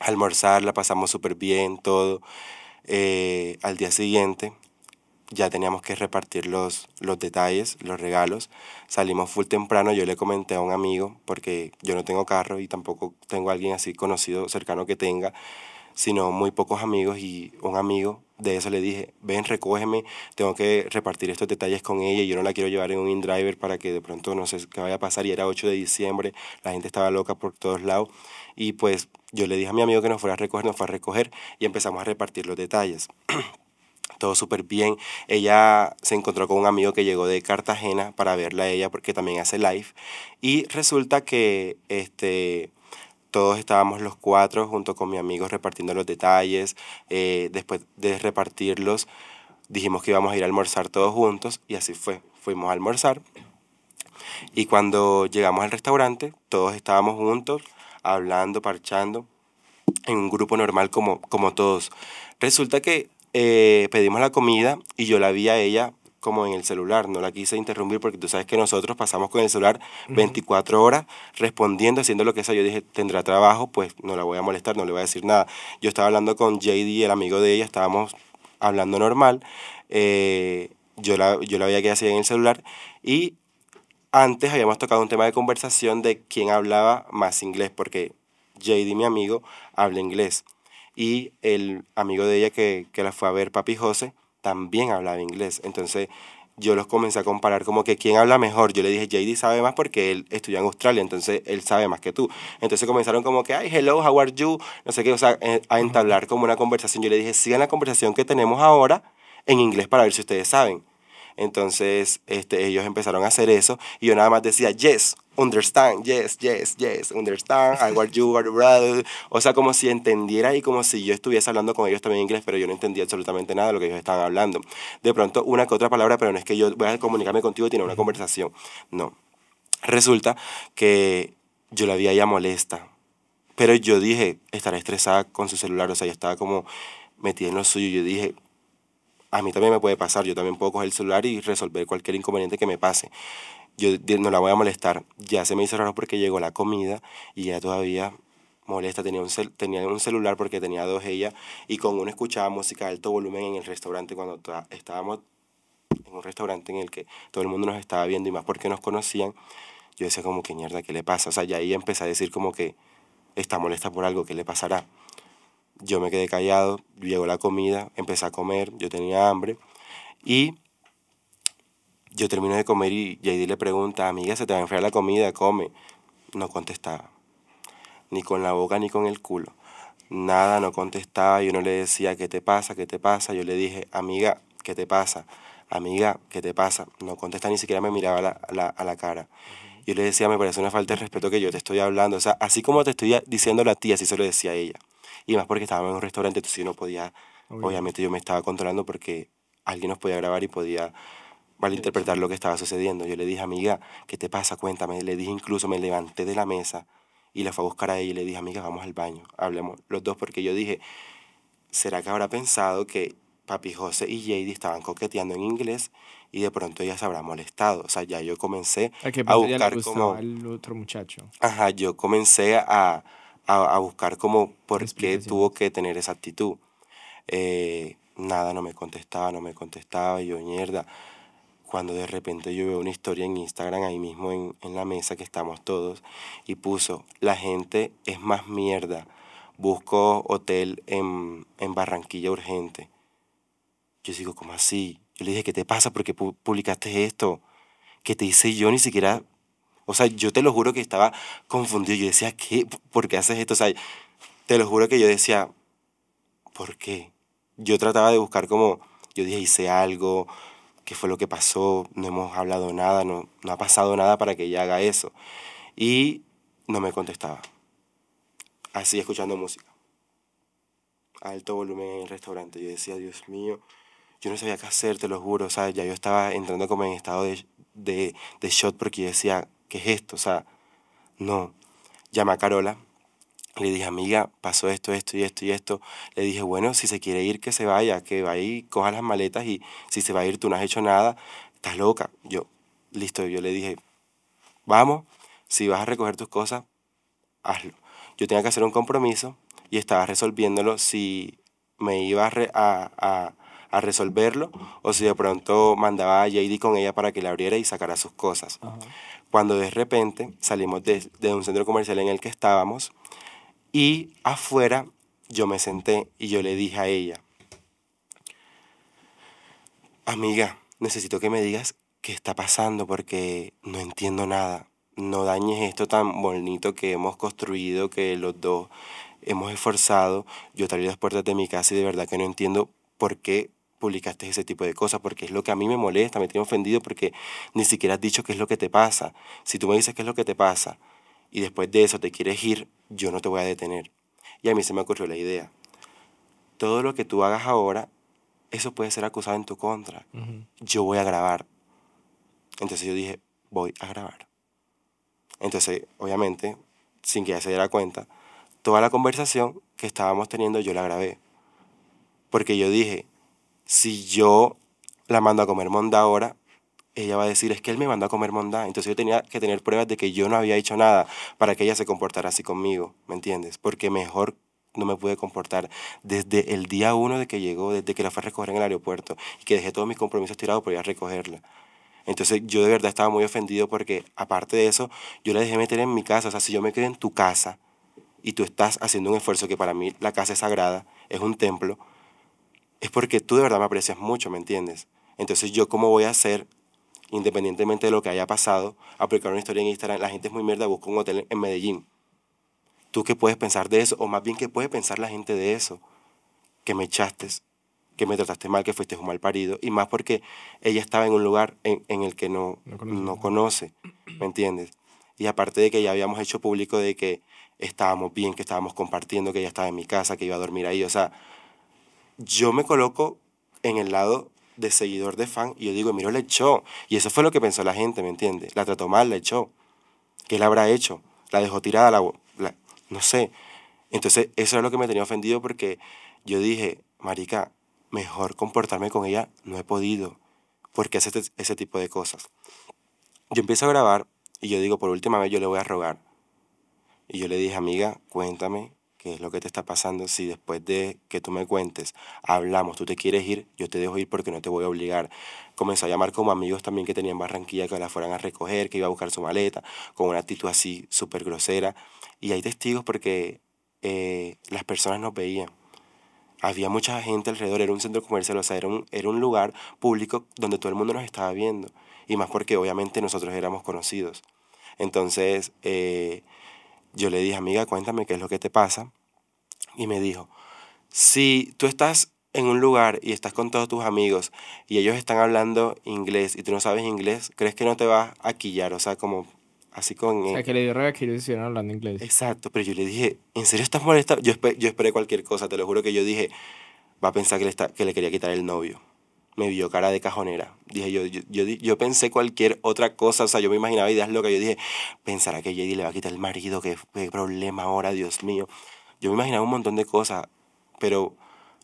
a almorzar, la pasamos súper bien, todo. Eh, al día siguiente ya teníamos que repartir los, los detalles, los regalos. Salimos full temprano, yo le comenté a un amigo, porque yo no tengo carro y tampoco tengo a alguien así conocido, cercano que tenga, sino muy pocos amigos y un amigo de eso le dije, ven, recógeme, tengo que repartir estos detalles con ella y yo no la quiero llevar en un in-driver para que de pronto no sé qué vaya a pasar. Y era 8 de diciembre, la gente estaba loca por todos lados. Y pues yo le dije a mi amigo que nos fuera a recoger, nos fue a recoger y empezamos a repartir los detalles. todo súper bien. Ella se encontró con un amigo que llegó de Cartagena para verla a ella porque también hace live. Y resulta que este, todos estábamos los cuatro junto con mi amigo repartiendo los detalles. Eh, después de repartirlos, dijimos que íbamos a ir a almorzar todos juntos y así fue. Fuimos a almorzar. Y cuando llegamos al restaurante, todos estábamos juntos, hablando, parchando, en un grupo normal como, como todos. Resulta que eh, pedimos la comida y yo la vi a ella como en el celular, no la quise interrumpir porque tú sabes que nosotros pasamos con el celular 24 horas respondiendo, haciendo lo que sea. Yo dije, tendrá trabajo, pues no la voy a molestar, no le voy a decir nada. Yo estaba hablando con JD, el amigo de ella, estábamos hablando normal. Eh, yo, la, yo la veía que hacía en el celular y antes habíamos tocado un tema de conversación de quién hablaba más inglés, porque JD, mi amigo, habla inglés y el amigo de ella que, la fue a ver, Papi José, también hablaba inglés. Entonces yo los comencé a comparar como que quién habla mejor. Yo le dije, JD sabe más porque él estudió en Australia, entonces él sabe más que tú. Entonces comenzaron como que, ay, hello, how are you? No sé qué, o sea, eh, a entablar como una conversación. Yo le dije, sigan la conversación que tenemos ahora en inglés para ver si ustedes saben. Entonces este, ellos empezaron a hacer eso y yo nada más decía, yes, understand, yes, yes, yes, understand, I want you, are brother. O sea, como si entendiera y como si yo estuviese hablando con ellos también en inglés, pero yo no entendía absolutamente nada de lo que ellos estaban hablando. De pronto, una que otra palabra, pero no es que yo voy a comunicarme contigo y tener una conversación. No. Resulta que yo la vi ya ella molesta. Pero yo dije, estará estresada con su celular, o sea, yo estaba como metida en lo suyo. Yo dije, a mí también me puede pasar, yo también puedo coger el celular y resolver cualquier inconveniente que me pase yo no la voy a molestar. Ya se me hizo raro porque llegó la comida y ya todavía molesta, tenía un, tenía un celular porque tenía dos ella y con uno escuchaba música de alto volumen en el restaurante cuando estábamos en un restaurante en el que todo el mundo nos estaba viendo y más porque nos conocían, yo decía como que mierda, ¿qué le pasa? O sea, ya ahí empecé a decir como que está molesta por algo, ¿qué le pasará? Yo me quedé callado, llegó la comida, empecé a comer, yo tenía hambre y yo termino de comer y JD le pregunta, amiga, se te va a enfriar la comida, come. No contestaba. Ni con la boca ni con el culo. Nada, no contestaba. Yo no le decía, ¿qué te pasa? ¿Qué te pasa? Yo le dije, amiga, ¿qué te pasa? Amiga, ¿qué te pasa? No contesta, ni siquiera me miraba a la cara. Yo le decía, me parece una falta de respeto que yo te estoy hablando. O sea, así como te estoy diciendo la tía, así se lo decía a ella. Y más porque estábamos en un restaurante, entonces yo no podía. obviamente yo me estaba controlando porque alguien nos podía grabar y podía interpretar lo que estaba sucediendo. Yo le dije, amiga, ¿qué te pasa? Cuéntame. Le dije, incluso me levanté de la mesa y la fue a buscar a ella y le dije, amiga, vamos al baño, hablemos los dos, porque yo dije, ¿será que habrá pensado que papi José y Jady estaban coqueteando en inglés y de pronto ella se habrá molestado. O sea, ya yo comencé a, qué buscar como... al otro muchacho. Ajá, yo comencé a, a, a buscar como por qué tuvo que tener esa actitud. Eh, nada, no me contestaba, no me contestaba, yo mierda cuando de repente yo veo una historia en Instagram ahí mismo en, en, la mesa que estamos todos y puso, la gente es más mierda, busco hotel en, en Barranquilla urgente. Yo digo, ¿cómo así? Yo le dije, ¿qué te pasa? ¿Por qué publicaste esto? ¿Qué te hice yo ni siquiera... O sea, yo te lo juro que estaba confundido. Yo decía, ¿qué? ¿Por qué haces esto? O sea, te lo juro que yo decía, ¿por qué? Yo trataba de buscar como, yo dije, hice algo, qué fue lo que pasó, no hemos hablado nada, no, no ha pasado nada para que ella haga eso. Y no me contestaba. Así escuchando música. alto volumen en el restaurante. Yo decía, Dios mío, yo no sabía qué hacer, te lo juro. O sea, ya yo estaba entrando como en estado de, de, de shock porque yo decía, ¿qué es esto? O sea, no. Llama a Carola, le dije, amiga, pasó esto, esto y esto y esto. Le dije, bueno, si se quiere ir, que se vaya, que vaya y coja las maletas y si se va a ir, tú no has hecho nada, estás loca. Yo, listo, yo le dije, vamos, si vas a recoger tus cosas, hazlo. Yo tenía que hacer un compromiso y estaba resolviéndolo si me iba a, a, resolverlo o si de pronto mandaba a JD con ella para que la abriera y sacara sus cosas. Cuando de repente salimos de, de un centro comercial en el que estábamos, y afuera yo me senté y yo le dije a ella, amiga, necesito que me digas qué está pasando porque no entiendo nada. No dañes esto tan bonito que hemos construido, que los dos hemos esforzado. Yo te las puertas de mi casa y de verdad que no entiendo por qué publicaste ese tipo de cosas, porque es lo que a mí me molesta, me tiene ofendido porque ni siquiera has dicho qué es lo que te pasa. Si tú me dices qué es lo que te pasa, y después de eso te quieres ir, yo no te voy a detener. Y a mí se me ocurrió la idea. Todo lo que tú hagas ahora, eso puede ser acusado en tu contra. Yo voy a grabar. Entonces yo dije, voy a grabar. Entonces, obviamente, sin que ella se diera cuenta, toda la conversación que estábamos teniendo yo la grabé. Porque yo dije, si yo la mando a comer monda ahora, ella va a decir, es que él me mandó a comer mondá. Entonces yo tenía que tener pruebas de que yo no había hecho nada para que ella se comportara así conmigo, ¿me entiendes? Porque mejor no me pude comportar desde el día uno de que llegó, desde que la fue a recoger en el aeropuerto y que dejé todos mis compromisos tirados por ir a recogerla. Entonces yo de verdad estaba muy ofendido porque aparte de eso, yo la dejé meter en mi casa. O sea, si yo me quedé en tu casa y tú estás haciendo un esfuerzo que para mí la casa es sagrada, es un templo, es porque tú de verdad me aprecias mucho, ¿me entiendes? Entonces yo cómo voy a hacer independientemente de lo que haya pasado, aplicar una historia en Instagram, la gente es muy mierda, busca un hotel en Medellín. ¿Tú qué puedes pensar de eso? O más bien, ¿qué puede pensar la gente de eso? Que me echaste, que me trataste mal, que fuiste un mal parido. Y más porque ella estaba en un lugar en, el que no, no conoce, ¿me entiendes? Y aparte de que ya habíamos hecho público de que estábamos bien, que estábamos compartiendo, que ella estaba en mi casa, que iba a dormir ahí. O sea, yo me coloco en el lado de seguidor de fan. Y yo digo, miro, le echó. Y eso fue lo que pensó la gente, ¿me entiendes? La trató mal, la echó. ¿Qué la habrá hecho? La dejó tirada, la, no sé. Entonces, eso es lo que me tenía ofendido porque yo dije, marica, mejor comportarme con ella, no he podido. Porque hace este, ese tipo de cosas. Yo empiezo a grabar y yo digo, por última vez yo le voy a rogar. Y yo le dije, amiga, cuéntame qué es lo que te está pasando, si después de que tú me cuentes, hablamos, tú te quieres ir, yo te dejo ir porque no te voy a obligar. Comenzó a llamar como amigos también que tenían Barranquilla, que la fueran a recoger, que iba a buscar su maleta, con una actitud así súper grosera. Y hay testigos porque eh, las personas nos veían. Había mucha gente alrededor, era un centro comercial, o sea, era un, lugar público donde todo el mundo nos estaba viendo. Y más porque obviamente nosotros éramos conocidos. Entonces, eh, yo le dije, amiga, cuéntame qué es lo que te pasa. Y me dijo, si tú estás en un lugar y estás con todos tus amigos y ellos están hablando inglés y tú no sabes inglés, ¿crees que no te vas a quillar? O sea, como así con... O sea, eh, que le dio rabia que ellos hablando inglés. Exacto, pero yo le dije, ¿en serio estás molesta? Yo, esperé cualquier cosa, te lo juro que yo dije, va a pensar que está que le quería quitar el novio me vio cara de cajonera. Dije, yo, yo, yo, pensé cualquier otra cosa, o sea, yo me imaginaba ideas locas. Yo dije, pensará que JD le va a quitar el marido, qué, problema ahora, Dios mío. Yo me imaginaba un montón de cosas, pero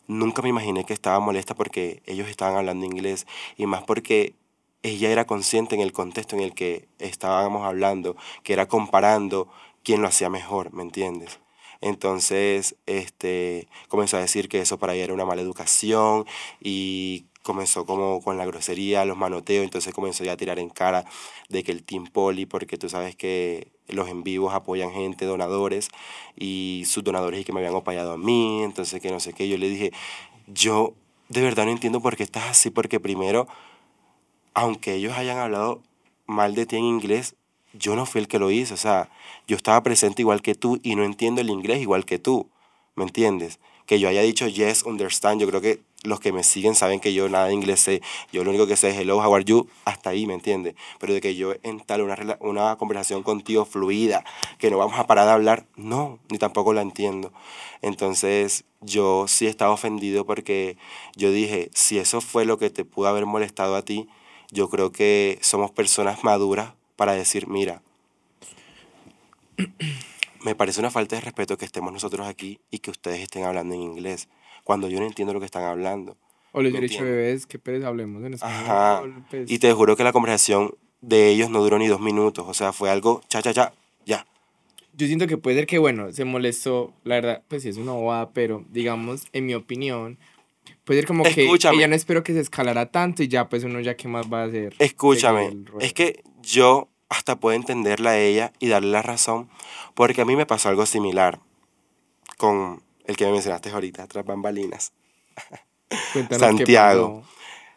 nunca me imaginé que estaba molesta porque ellos estaban hablando inglés y más porque ella era consciente en el contexto en el que estábamos hablando, que era comparando quién lo hacía mejor, ¿me entiendes? Entonces, este, comenzó a decir que eso para ella era una mala educación y comenzó como con la grosería, los manoteos, entonces comenzó ya a tirar en cara de que el Team Poli, porque tú sabes que los en vivos apoyan gente, donadores, y sus donadores y que me habían apoyado a mí, entonces que no sé qué, yo le dije, yo de verdad no entiendo por qué estás así, porque primero, aunque ellos hayan hablado mal de ti en inglés, yo no fui el que lo hice, o sea, yo estaba presente igual que tú y no entiendo el inglés igual que tú, ¿me entiendes? Que yo haya dicho yes, understand, yo creo que los que me siguen saben que yo nada de inglés sé. Yo lo único que sé es hello, how are you, hasta ahí, ¿me entiende Pero de que yo entale una, una conversación contigo fluida, que no vamos a parar de hablar, no, ni tampoco la entiendo. Entonces, yo sí estaba ofendido porque yo dije, si eso fue lo que te pudo haber molestado a ti, yo creo que somos personas maduras para decir, mira, me parece una falta de respeto que estemos nosotros aquí y que ustedes estén hablando en inglés cuando yo no entiendo lo que están hablando. O los derechos de bebés, que pues, hablemos en español. Y te juro que la conversación de ellos no duró ni dos minutos. O sea, fue algo cha, cha, cha, ya. Yo siento que puede ser que, bueno, se molestó. La verdad, pues sí es una bobada, pero digamos, en mi opinión, puede ser como que ya no espero que se escalara tanto y ya, pues uno ya qué más va a hacer. Escúchame, es que yo hasta puedo entenderla a ella y darle la razón, porque a mí me pasó algo similar con el que me mencionaste ahorita, tras bambalinas. Santiago.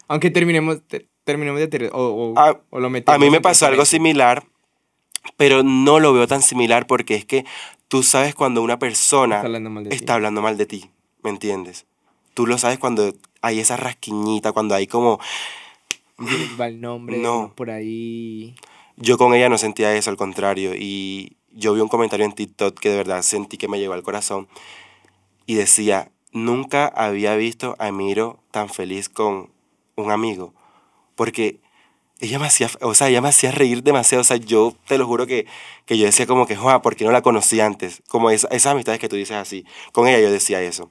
Aunque terminemos, terminemos de o, ah, o, lo metemos A mí me pasó algo similar, pero no lo veo tan similar porque es que tú sabes cuando una persona está hablando mal de, ti. ¿me entiendes? Tú lo sabes cuando hay esa rasquiñita, cuando hay como... Va nombre por ahí. Yo con ella no sentía eso, al contrario. Y yo vi un comentario en TikTok que de verdad sentí que me llegó al corazón y decía, nunca había visto a Miro tan feliz con un amigo, porque ella me hacía, o sea, ella hacía reír demasiado, o sea, yo te lo juro que, yo decía como que, Juan, ¿por qué no la conocí antes? Como esa, esas amistades que tú dices así, con ella yo decía eso.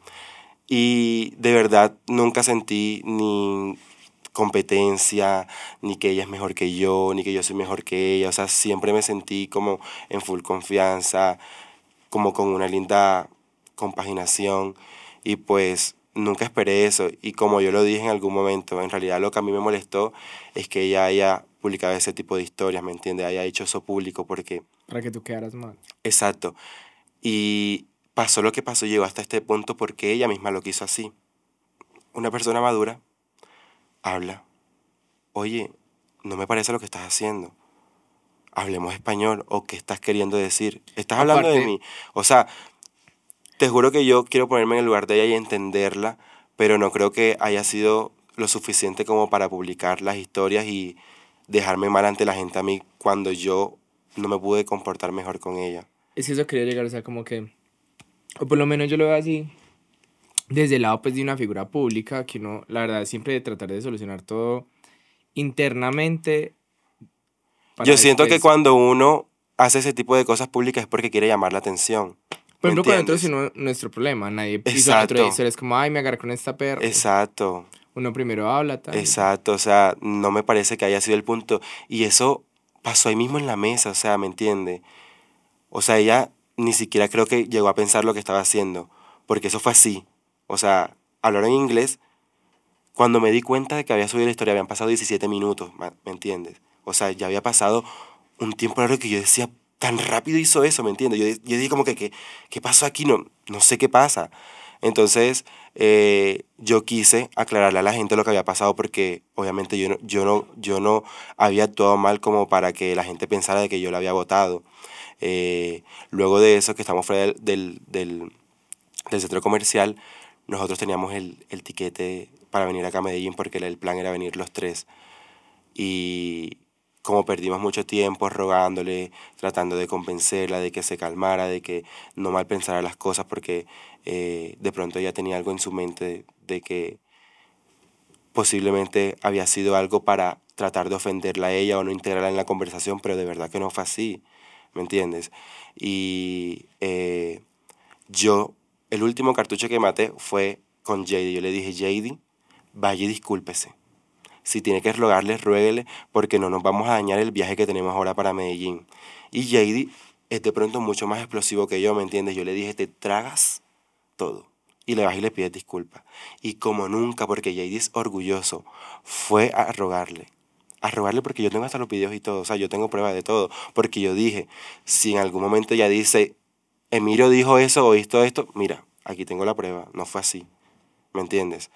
Y de verdad nunca sentí ni competencia, ni que ella es mejor que yo, ni que yo soy mejor que ella, o sea, siempre me sentí como en full confianza, como con una linda compaginación y pues nunca esperé eso y como yo lo dije en algún momento, en realidad lo que a mí me molestó es que ella haya publicado ese tipo de historias, ¿me entiendes? Haya hecho eso público porque... Para que tú quedaras mal. Exacto. Y pasó lo que pasó, llegó hasta este punto porque ella misma lo quiso así. Una persona madura habla, oye, no me parece lo que estás haciendo. Hablemos español o qué estás queriendo decir. Estás hablando de mí. O sea, te juro que yo quiero ponerme en el lugar de ella y entenderla, pero no creo que haya sido lo suficiente como para publicar las historias y dejarme mal ante la gente a mí cuando yo no me pude comportar mejor con ella. Es eso quería llegar, o sea, como que, o por lo menos yo lo veo así, desde el lado pues de una figura pública, que no, la verdad, siempre de tratar de solucionar todo internamente. Yo siento que cuando uno hace ese tipo de cosas públicas es porque quiere llamar la atención. Por ejemplo, por nosotros sino nuestro problema. Nadie Exacto. que otro es como, ay, me agarro con esta perra. Exacto. Uno primero habla, tal. Exacto, o sea, no me parece que haya sido el punto. Y eso pasó ahí mismo en la mesa, o sea, ¿me entiende? O sea, ella ni siquiera creo que llegó a pensar lo que estaba haciendo, porque eso fue así. O sea, hablar en inglés. Cuando me di cuenta de que había subido la historia, habían pasado 17 minutos, ¿me entiendes? O sea, ya había pasado un tiempo largo que yo decía, tan rápido hizo eso, ¿me entiendes? Yo, dije como que, ¿qué pasó aquí? No, no sé qué pasa. Entonces, eh, yo quise aclararle a la gente lo que había pasado porque obviamente yo no, yo no, yo no había actuado mal como para que la gente pensara de que yo la había votado. Eh, luego de eso, que estamos fuera del, del, del, centro comercial, nosotros teníamos el, el, tiquete para venir acá a Medellín porque el plan era venir los tres. Y como perdimos mucho tiempo rogándole, tratando de convencerla de que se calmara, de que no mal pensara las cosas, porque eh, de pronto ella tenía algo en su mente de, que posiblemente había sido algo para tratar de ofenderla a ella o no integrarla en la conversación, pero de verdad que no fue así, ¿me entiendes? Y eh, yo, el último cartucho que maté fue con Jady. Yo le dije, Jady, vaya y discúlpese si tiene que rogarle, ruégele, porque no nos vamos a dañar el viaje que tenemos ahora para Medellín. Y JD es de pronto mucho más explosivo que yo, ¿me entiendes? Yo le dije, te tragas todo. Y le vas y le pides disculpas. Y como nunca, porque JD es orgulloso, fue a rogarle. A rogarle porque yo tengo hasta los videos y todo. O sea, yo tengo pruebas de todo. Porque yo dije, si en algún momento ya dice, Emilio dijo eso o hizo esto, mira, aquí tengo la prueba. No fue así. ¿Me entiendes?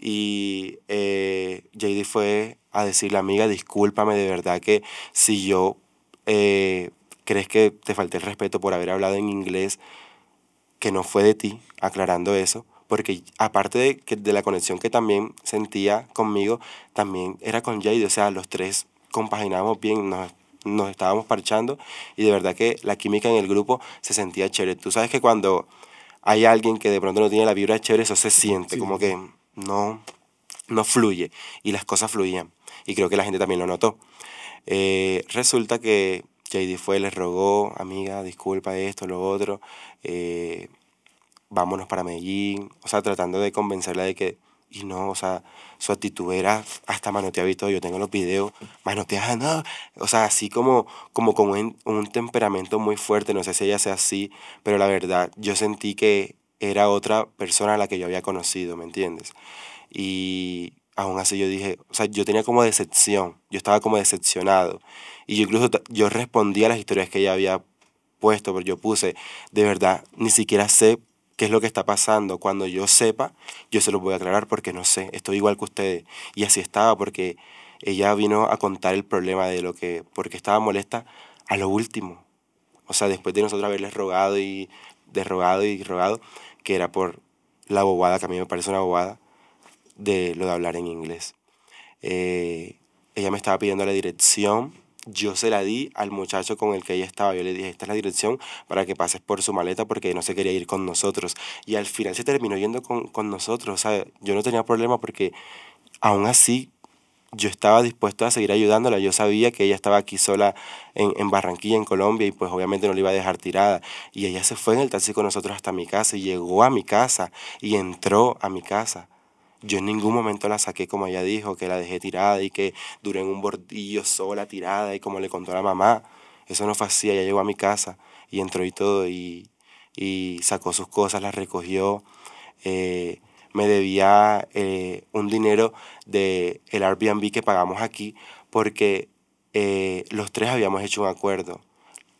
y eh, JD fue a decirle, amiga, discúlpame, de verdad que si yo eh, crees que te falté el respeto por haber hablado en inglés, que no fue de ti, aclarando eso, porque aparte de, que, de la conexión que también sentía conmigo, también era con JD, o sea, los tres compaginábamos bien, nos, estábamos parchando y de verdad que la química en el grupo se sentía chévere. Tú sabes que cuando hay alguien que de pronto no tiene la vibra chévere, eso se siente como que no, no fluye y las cosas fluían. Y creo que la gente también lo notó. Eh, resulta que JD fue, les rogó, amiga, disculpa esto, lo otro, eh, vámonos para Medellín, o sea, tratando de convencerla de que, y no, o sea, su actitud era hasta manoteaba y todo, yo tengo los videos, manoteada, no, o sea, así como, como con un, un temperamento muy fuerte, no sé si ella sea así, pero la verdad, yo sentí que era otra persona a la que yo había conocido, ¿me entiendes? Y aún así yo dije, o sea, yo tenía como decepción, yo estaba como decepcionado. Y yo incluso yo respondía a las historias que ella había puesto, pero yo puse, de verdad, ni siquiera sé qué es lo que está pasando. Cuando yo sepa, yo se lo voy a aclarar porque no sé, estoy igual que ustedes. Y así estaba porque ella vino a contar el problema de lo que, porque estaba molesta a lo último. O sea, después de nosotros haberles rogado y de rogado y rogado, que era por la bobada, que a mí me parece una bobada, de lo de hablar en inglés. Eh, ella me estaba pidiendo la dirección, yo se la di al muchacho con el que ella estaba, yo le dije, esta es la dirección para que pases por su maleta porque no se quería ir con nosotros. Y al final se terminó yendo con, con nosotros, o sea, yo no tenía problema porque aún así yo estaba dispuesto a seguir ayudándola, yo sabía que ella estaba aquí sola en, en, Barranquilla, en Colombia, y pues obviamente no la iba a dejar tirada. Y ella se fue en el taxi con nosotros hasta mi casa, y llegó a mi casa, y entró a mi casa. Yo en ningún momento la saqué como ella dijo, que la dejé tirada y que duré en un bordillo sola tirada y como le contó la mamá. Eso no fue así, ella llegó a mi casa y entró y todo y, y sacó sus cosas, las recogió. Eh, me debía eh, un dinero de el Airbnb que pagamos aquí porque eh, los tres habíamos hecho un acuerdo.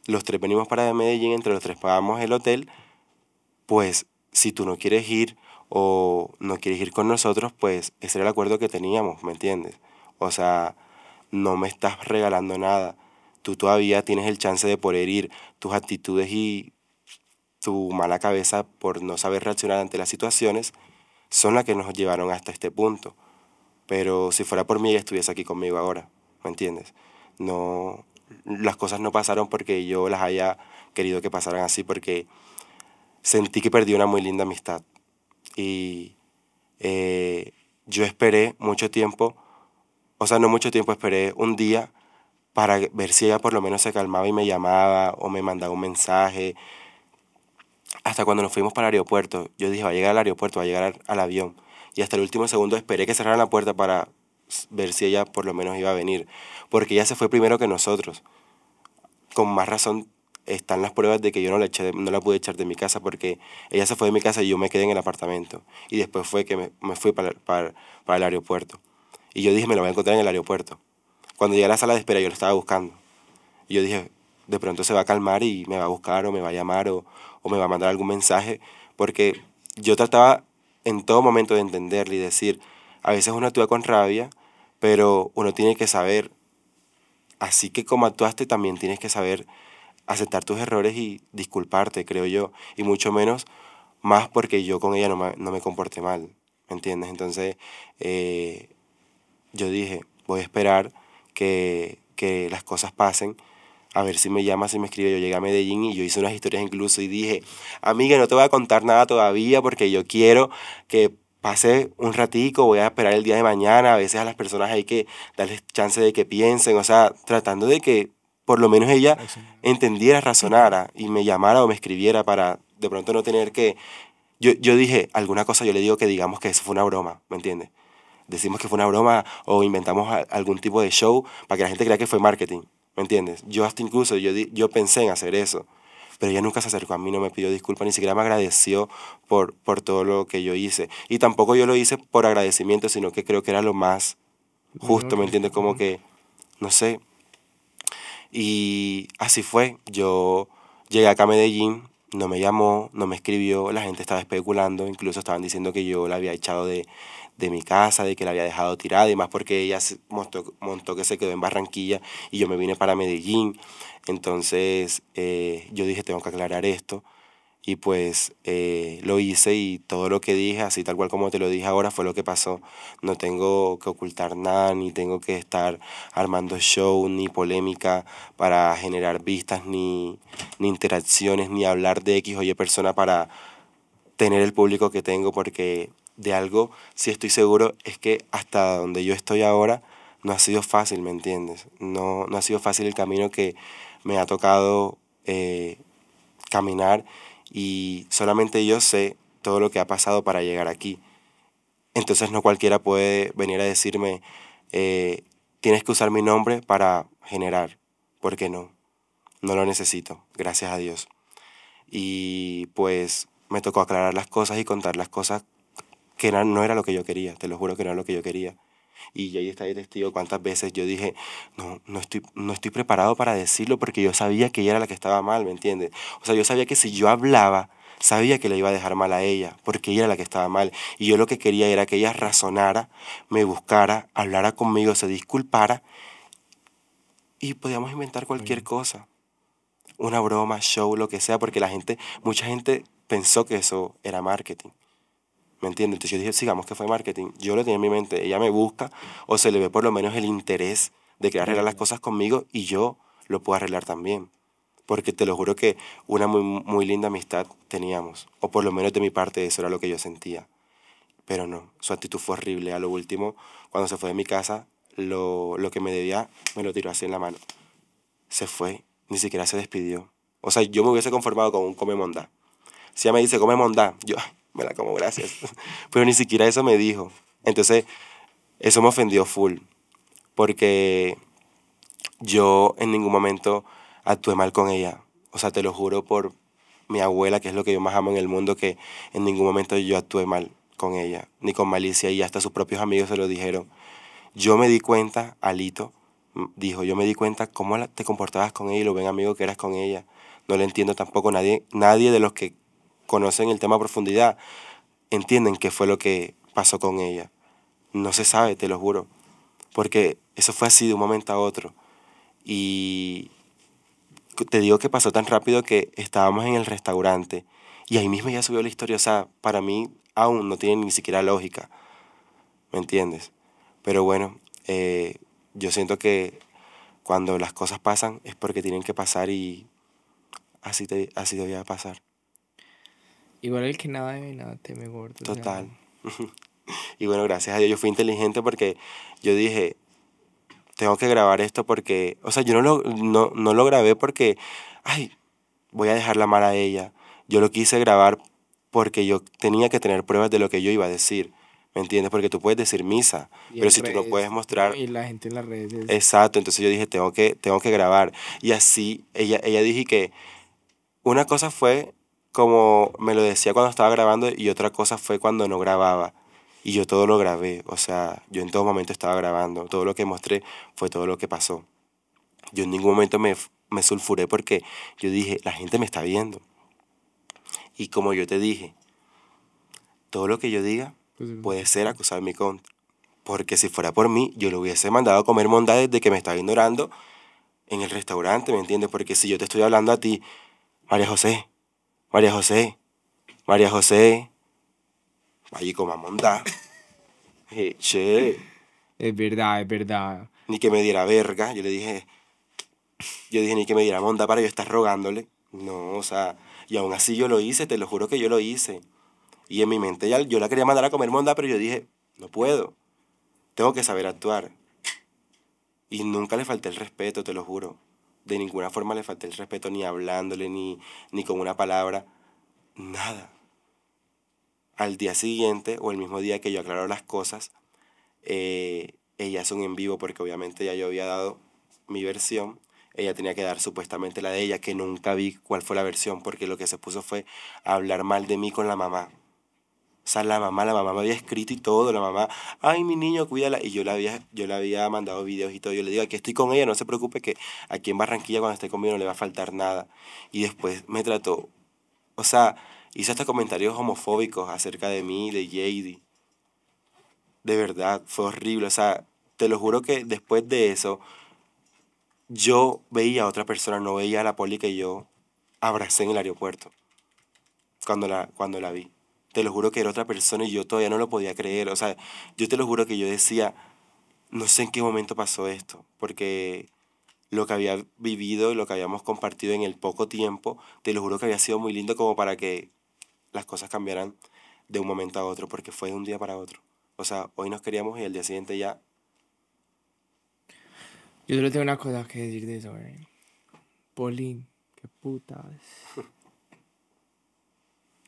Los tres venimos para Medellín, entre los tres pagamos el hotel, pues si tú no quieres ir o no quieres ir con nosotros, pues ese era el acuerdo que teníamos, ¿me entiendes? O sea, no me estás regalando nada. Tú todavía tienes el chance de poder ir. Tus actitudes y tu mala cabeza por no saber reaccionar ante las situaciones son las que nos llevaron hasta este punto. Pero si fuera por mí, ella estuviese aquí conmigo ahora, ¿me entiendes? No, las cosas no pasaron porque yo las haya querido que pasaran así, porque sentí que perdí una muy linda amistad. Y eh, yo esperé mucho tiempo, o sea, no mucho tiempo, esperé un día para ver si ella por lo menos se calmaba y me llamaba o me mandaba un mensaje hasta cuando nos fuimos para el aeropuerto. Yo dije, va a llegar al aeropuerto, va a llegar al, avión. Y hasta el último segundo esperé que cerraran la puerta para ver si ella por lo menos iba a venir. Porque ella se fue primero que nosotros. Con más razón están las pruebas de que yo no la, eché, no la pude echar de mi casa porque ella se fue de mi casa y yo me quedé en el apartamento. Y después fue que me, me fui para, para, para, el aeropuerto. Y yo dije, me la voy a encontrar en el aeropuerto. Cuando llegué a la sala de espera, yo lo estaba buscando. Y yo dije, de pronto se va a calmar y me va a buscar o me va a llamar o, me va a mandar algún mensaje, porque yo trataba en todo momento de entenderle y decir, a veces uno actúa con rabia, pero uno tiene que saber, así que como actuaste también tienes que saber aceptar tus errores y disculparte, creo yo, y mucho menos más porque yo con ella no me, comporté mal, ¿me entiendes? Entonces eh, yo dije, voy a esperar que, que las cosas pasen a ver si me llama, si me escribe. Yo llegué a Medellín y yo hice unas historias incluso y dije, amiga, no te voy a contar nada todavía porque yo quiero que pase un ratico, voy a esperar el día de mañana. A veces a las personas hay que darles chance de que piensen, o sea, tratando de que por lo menos ella entendiera, razonara y me llamara o me escribiera para de pronto no tener que... Yo, yo dije, alguna cosa yo le digo que digamos que eso fue una broma, ¿me entiendes? Decimos que fue una broma o inventamos algún tipo de show para que la gente crea que fue marketing. ¿Me entiendes? Yo hasta incluso, yo, yo pensé en hacer eso, pero ella nunca se acercó a mí, no me pidió disculpas, ni siquiera me agradeció por, por todo lo que yo hice. Y tampoco yo lo hice por agradecimiento, sino que creo que era lo más justo, ¿me entiendes? Como que, no sé. Y así fue, yo llegué acá a Medellín, no me llamó, no me escribió, la gente estaba especulando, incluso estaban diciendo que yo la había echado de, de mi casa, de que la había dejado tirada y más porque ella montó, que se quedó en Barranquilla y yo me vine para Medellín. Entonces eh, yo dije, tengo que aclarar esto. Y pues eh, lo hice y todo lo que dije, así tal cual como te lo dije ahora, fue lo que pasó. No tengo que ocultar nada, ni tengo que estar armando show, ni polémica para generar vistas, ni, ni interacciones, ni hablar de X o Y persona para tener el público que tengo, porque de algo si estoy seguro es que hasta donde yo estoy ahora no ha sido fácil, ¿me entiendes? No, no ha sido fácil el camino que me ha tocado eh, caminar y solamente yo sé todo lo que ha pasado para llegar aquí. Entonces no cualquiera puede venir a decirme, eh, tienes que usar mi nombre para generar, ¿por qué no? No lo necesito, gracias a Dios. Y pues me tocó aclarar las cosas y contar las cosas que no era lo que yo quería, te lo juro que no era lo que yo quería. Y ahí está el testigo cuántas veces yo dije, no, no estoy, no estoy preparado para decirlo porque yo sabía que ella era la que estaba mal, ¿me entiendes? O sea, yo sabía que si yo hablaba, sabía que le iba a dejar mal a ella, porque ella era la que estaba mal. Y yo lo que quería era que ella razonara, me buscara, hablara conmigo, se disculpara y podíamos inventar cualquier cosa. Una broma, show, lo que sea, porque la gente, mucha gente pensó que eso era marketing. ¿Me entiendes? Entonces yo dije, sigamos que fue marketing. Yo lo tenía en mi mente. Ella me busca o se le ve por lo menos el interés de querer arreglar las cosas conmigo y yo lo puedo arreglar también. Porque te lo juro que una muy, muy linda amistad teníamos. O por lo menos de mi parte eso era lo que yo sentía. Pero no, su actitud fue horrible. A lo último, cuando se fue de mi casa, lo, lo que me debía me lo tiró así en la mano. Se fue, ni siquiera se despidió. O sea, yo me hubiese conformado con un come mondá. Si ella me dice come mondá, yo, me la como, gracias. Pero ni siquiera eso me dijo. Entonces, eso me ofendió full, porque yo en ningún momento actué mal con ella. O sea, te lo juro por mi abuela, que es lo que yo más amo en el mundo, que en ningún momento yo actué mal con ella, ni con malicia, y hasta sus propios amigos se lo dijeron. Yo me di cuenta, Alito dijo, yo me di cuenta cómo te comportabas con ella y lo buen amigo que eras con ella. No le entiendo tampoco, nadie, nadie de los que conocen el tema a profundidad, entienden qué fue lo que pasó con ella. No se sabe, te lo juro, porque eso fue así de un momento a otro. Y te digo que pasó tan rápido que estábamos en el restaurante y ahí mismo ya subió la historia. O sea, para mí aún no tiene ni siquiera lógica. ¿Me entiendes? Pero bueno, eh, yo siento que cuando las cosas pasan es porque tienen que pasar y así, te, así debía pasar. Igual el que nada mí nada teme gordo. Total. y bueno, gracias a Dios yo fui inteligente porque yo dije, tengo que grabar esto porque, o sea, yo no lo, no, lo grabé porque, ay, voy a la mal a ella. Yo lo quise grabar porque yo tenía que tener pruebas de lo que yo iba a decir. ¿Me entiendes? Porque tú puedes decir misa, pero si tú no puedes mostrar... Y la gente en las redes. Exacto, entonces yo dije, tengo que, tengo que grabar. Y así, ella, ella dije que una cosa fue como me lo decía cuando estaba grabando y otra cosa fue cuando no grababa. Y yo todo lo grabé, o sea, yo en todo momento estaba grabando, todo lo que mostré fue todo lo que pasó. Yo en ningún momento me, me sulfuré porque yo dije, la gente me está viendo. Y como yo te dije, todo lo que yo diga puede ser acusado en mi contra. Porque si fuera por mí, yo le hubiese mandado a comer mondades de que me estaba ignorando en el restaurante, ¿me entiendes? Porque si yo te estoy hablando a ti, María José, María José, María José, allí como coma montar. Eh, che. Es verdad, es verdad. Ni que me diera verga. Yo le dije, yo dije, ni que me diera monda para yo estar rogándole. No, o sea, y aún así yo lo hice, te lo juro que yo lo hice. Y en mi mente ya, yo la quería mandar a comer monda, pero yo dije, no puedo. Tengo que saber actuar. Y nunca le falté el respeto, te lo juro de ninguna forma le falté el respeto, ni hablándole, ni, ni con una palabra, nada. Al día siguiente o el mismo día que yo aclaro las cosas, eh, ella hace en vivo porque obviamente ya yo había dado mi versión. Ella tenía que dar supuestamente la de ella, que nunca vi cuál fue la versión, porque lo que se puso fue hablar mal de mí con la mamá. O sea, la mamá, la mamá me había escrito y todo, la mamá, ay, mi niño, cuídala. Y yo la había, yo le había mandado videos y todo. Yo le digo, aquí estoy con ella, no se preocupe que aquí en Barranquilla cuando esté conmigo no le va a faltar nada. Y después me trató, o sea, hizo hasta comentarios homofóbicos acerca de mí, de Jady. De verdad, fue horrible. O sea, te lo juro que después de eso, yo veía a otra persona, no veía a la poli que yo abracé en el aeropuerto cuando la, cuando la vi te lo juro que era otra persona y yo todavía no lo podía creer. O sea, yo te lo juro que yo decía, no sé en qué momento pasó esto, porque lo que había vivido y lo que habíamos compartido en el poco tiempo, te lo juro que había sido muy lindo como para que las cosas cambiaran de un momento a otro, porque fue de un día para otro. O sea, hoy nos queríamos y el día siguiente ya... Yo solo tengo una cosa que decir de eso, ¿eh? Polín, qué putas.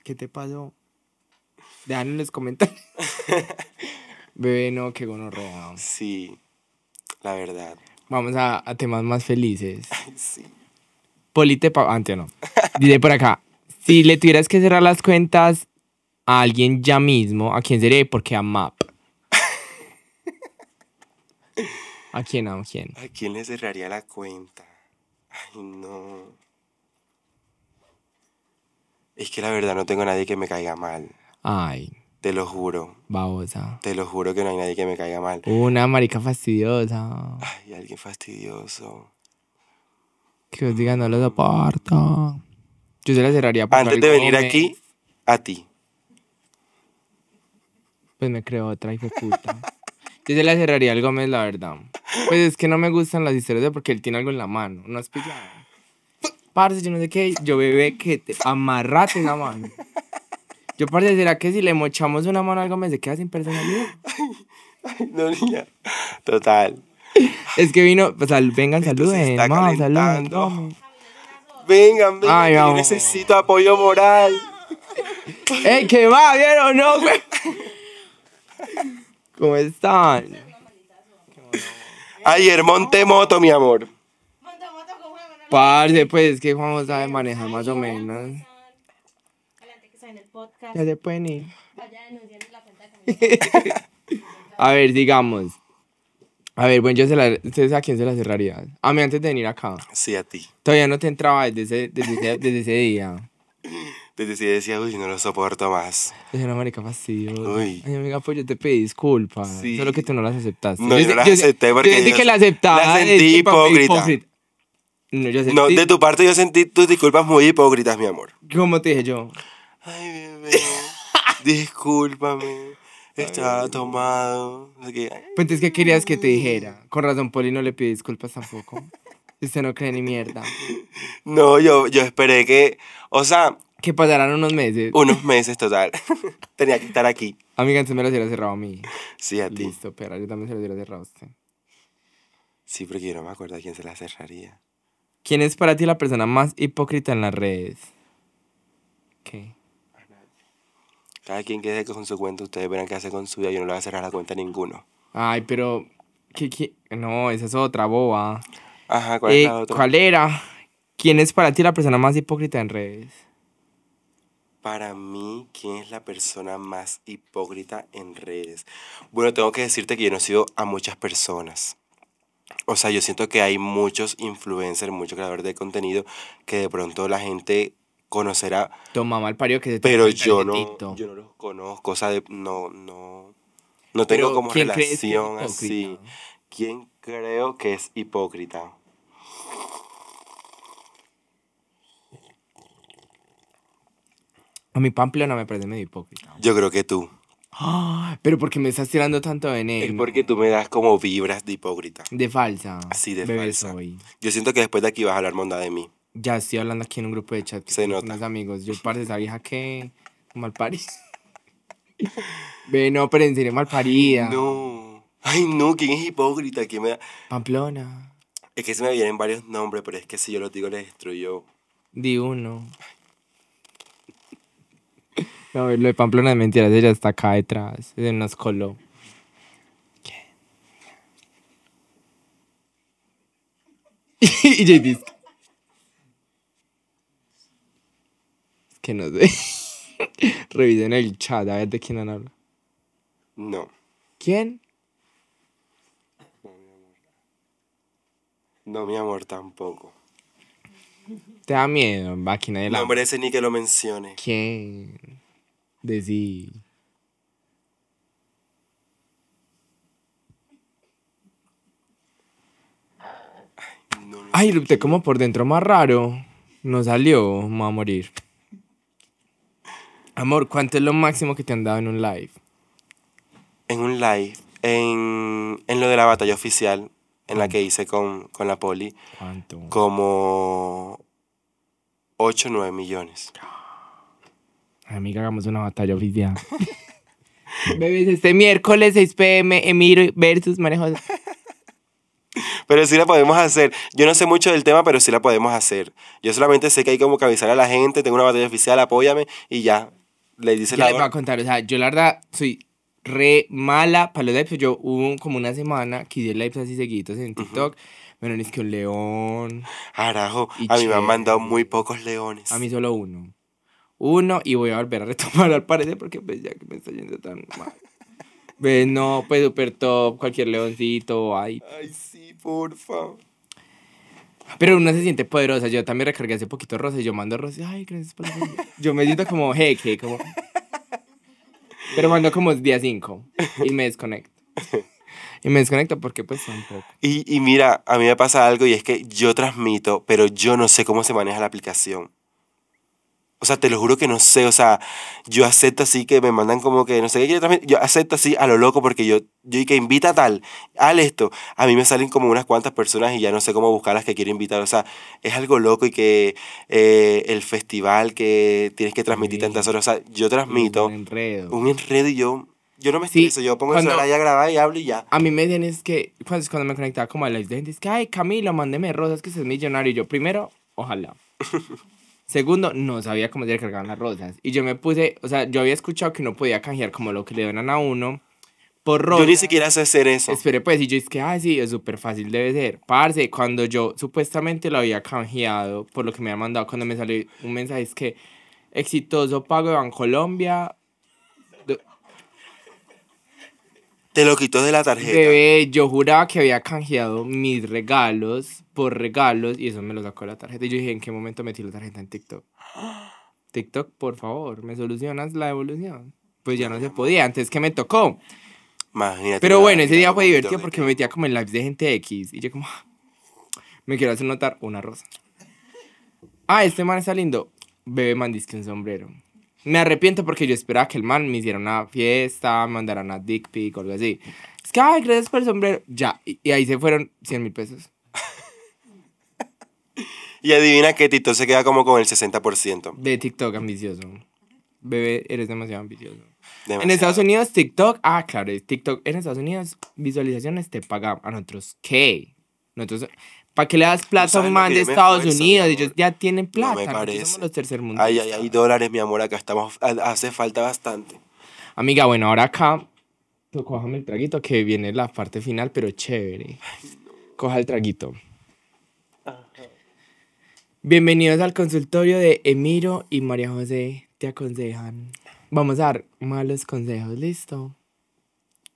¿Qué te pasó? Dejan en los comentarios. Bebé, no, qué rojo. Sí, la verdad. Vamos a, a temas más felices. sí. Polite Antes no. dile por acá. Si le tuvieras que cerrar las cuentas a alguien ya mismo, ¿a quién seré? Porque a Map. ¿A quién? ¿A quién? ¿A quién le cerraría la cuenta? Ay, no. Es que la verdad no tengo a nadie que me caiga mal. Ay. Te lo juro. Babosa. Te lo juro que no hay nadie que me caiga mal. Una marica fastidiosa. Ay, alguien fastidioso. Que os diga, no lo soporto. Yo se la cerraría por Antes de venir aquí, a ti. Pues me creo otra hijo puta. Yo se la cerraría al Gómez, la verdad. Pues es que no me gustan las historias porque él tiene algo en la mano. No has pillado. Parce, yo no sé qué. Yo bebé que te amarrate la mano. Yo parece será que si le mochamos una mano a algo me se queda sin personalidad. Ay, no, niña. Total. Es que vino, pues vengan, saluden. saludos saluden. Vengan, vengan. yo necesito apoyo moral. ¡Ey, qué va! ¿Vieron no, ¿Cómo están? Ayer monté moto, mi amor. Parce, pues es que Juan sabe manejar más o menos en el podcast. Ya se pueden ir. Vaya denunciando la cuenta A ver, digamos. A ver, bueno, yo se la, a quién se la cerraría? A mí antes de venir acá. Sí, a ti. Todavía no te entraba desde ese, desde ese, desde ese día. Desde ese día decía, uy, no lo soporto más. Es una marica fastidiosa. Uy. Ay, amiga, pues yo te pedí disculpas. Sí. Solo que tú no las aceptaste. No, yo, yo las acepté porque yo, yo, que la aceptaba. La sentí hipócrita. No, yo sentí... no, de tu parte yo sentí tus disculpas muy hipócritas, mi amor. ¿Cómo te dije yo? ay, bebé, discúlpame, estaba tomado. Pues es que querías que te dijera. Con razón, Poli no le pide disculpas tampoco. Usted no cree ni mierda. No, yo, yo esperé que, o sea... Que pasaran unos meses. Unos meses, total. Tenía que estar aquí. Amiga, entonces me lo hubiera cerrado a mí. Sí, a ti. Listo, pero yo también se lo hubiera cerrado a usted. Sí, porque yo no me acuerdo a quién se la cerraría. ¿Quién es para ti la persona más hipócrita en las redes? ¿Qué? Cada quien que con su cuenta, ustedes verán qué hace con su vida. Yo no le voy a cerrar la cuenta a ninguno. Ay, pero. No, esa es otra boba. Ajá, ¿cuál, eh, otra? ¿cuál era? ¿Quién es para ti la persona más hipócrita en redes? Para mí, ¿quién es la persona más hipócrita en redes? Bueno, tengo que decirte que yo no sigo a muchas personas. O sea, yo siento que hay muchos influencers, muchos creadores de contenido que de pronto la gente conocerá. Toma mal pario que se Pero yo no, yo no los conozco, o no, no, no tengo como relación así. ¿Quién creo que es hipócrita? A mi pamplona me parece medio hipócrita. Yo creo que tú. ¡Ah! pero porque me estás tirando tanto veneno? Es porque tú me das como vibras de hipócrita. De falsa. Sí, de falsa. Yo siento que después de aquí vas a hablar monda de mí. Ya estoy hablando aquí en un grupo de chat con unos amigos. Yo, parce, esa vieja que Malparis. Ve, no, pero en serio, No. Ay, no, ¿quién es hipócrita? ¿Quién me Pamplona. Es que se me vienen varios nombres, pero es que si yo los digo les destruyo. Di uno. No, lo de Pamplona es mentira, ella está acá detrás, de nos coló. y JD, que nos Revisen el chat a ver de quién han hablado. No. ¿Quién? No, mi amor, tampoco. Te da miedo, máquina de la. No merece ni que lo mencione. ¿Quién? Decí. Ay, no, no Ay, como por dentro más raro. No salió, me va a morir. Amor, ¿cuánto es lo máximo que te han dado en un live? En un live, en, lo de la batalla oficial, en la mm. que hice con, la poli. ¿Cuánto? Como 8 o 9 millones. Amiga, hagamos una batalla oficial. Bebes, este miércoles 6 pm, Emiro versus Manejo. Pero sí la podemos hacer. Yo no sé mucho del tema, pero sí la podemos hacer. Yo solamente sé que hay como que avisar a la gente, tengo una batalla oficial, apóyame y ya le dice la. Les voy a contar, o sea, yo la verdad soy re mala para los likes, Yo hubo como una semana que hice likes así seguiditos en TikTok. Uh es que un león. Carajo, a mí me han mandado muy pocos leones. A mí solo uno. Uno, y voy a volver a retomar al parecer porque pues ya que me está yendo tan mal. pues no, pues súper top, cualquier leoncito, ay. Ay, sí, por favor. Pero uno se siente poderosa. Yo también recargué hace poquito rosa y yo mando rosa. Ay, gracias por Yo me siento como jeque, como. Pero mando como día 5 y me desconecto. Y me desconecto porque pues tampoco. Y, y mira, a mí me pasa algo y es que yo transmito, pero yo no sé cómo se maneja la aplicación. O sea, te lo juro que no sé, o sea, yo acepto así que me mandan como que no sé qué quiere Yo acepto así a lo loco porque yo, yo y que invita tal, al esto. A mí me salen como unas cuantas personas y ya no sé cómo buscar las que quiero invitar. O sea, es algo loco y que eh, el festival que tienes que transmitir tantas horas. O sea, yo transmito. Un enredo. Un enredo y yo. Yo no me estreso, yo pongo el celular y hablo y ya. A mí me dicen es que, pues, cuando me conectaba como a la gente, es que, ay, Camilo, mándeme rosas que seas millonario. Y yo, primero, ojalá. Segundo, no sabía cómo se cargaban las rosas. Y yo me puse, o sea, yo había escuchado que no podía canjear como lo que le donan a uno por rosas. Yo ni siquiera sé hacer eso. Espere, pues, y yo es que, ah, sí, es súper fácil, debe ser. Parce, cuando yo supuestamente lo había canjeado por lo que me había mandado, cuando me salió un mensaje, es que exitoso pago de Bancolombia. Te lo quito de la tarjeta. yo juraba que había canjeado mis regalos por regalos y eso me lo sacó la tarjeta. Y yo dije, ¿en qué momento metí la tarjeta en TikTok? TikTok, por favor, ¿me solucionas la evolución? Pues ya no se podía, antes que me tocó. Imagínate Pero bueno, ese día fue divertido porque me metía como en lives de gente X y yo como, me quiero hacer notar una rosa. Ah, este man está lindo. Bebe man que un sombrero. Me arrepiento porque yo esperaba que el man me hiciera una fiesta, me mandara una dick pic o algo así. Es que, ay, gracias por el sombrero. Ya, y, y ahí se fueron 100 mil pesos. Y adivina que TikTok se queda como con el 60%. De TikTok ambicioso. Bebé, eres demasiado ambicioso. En Estados Unidos, TikTok, ah, claro, TikTok, en Estados Unidos, visualizaciones te pagan. A nosotros, ¿qué? Nosotros, ¿para qué le das plata a un man de Estados Unidos? Ellos ya tienen plata. No me parece. Ay, ay, ay, dólares, mi amor, acá estamos, hace falta bastante. Amiga, bueno, ahora acá, tú el traguito que viene la parte final, pero chévere. Coja el traguito. Bienvenidos al consultorio de Emiro y María José te aconsejan. Vamos a dar malos consejos, listo.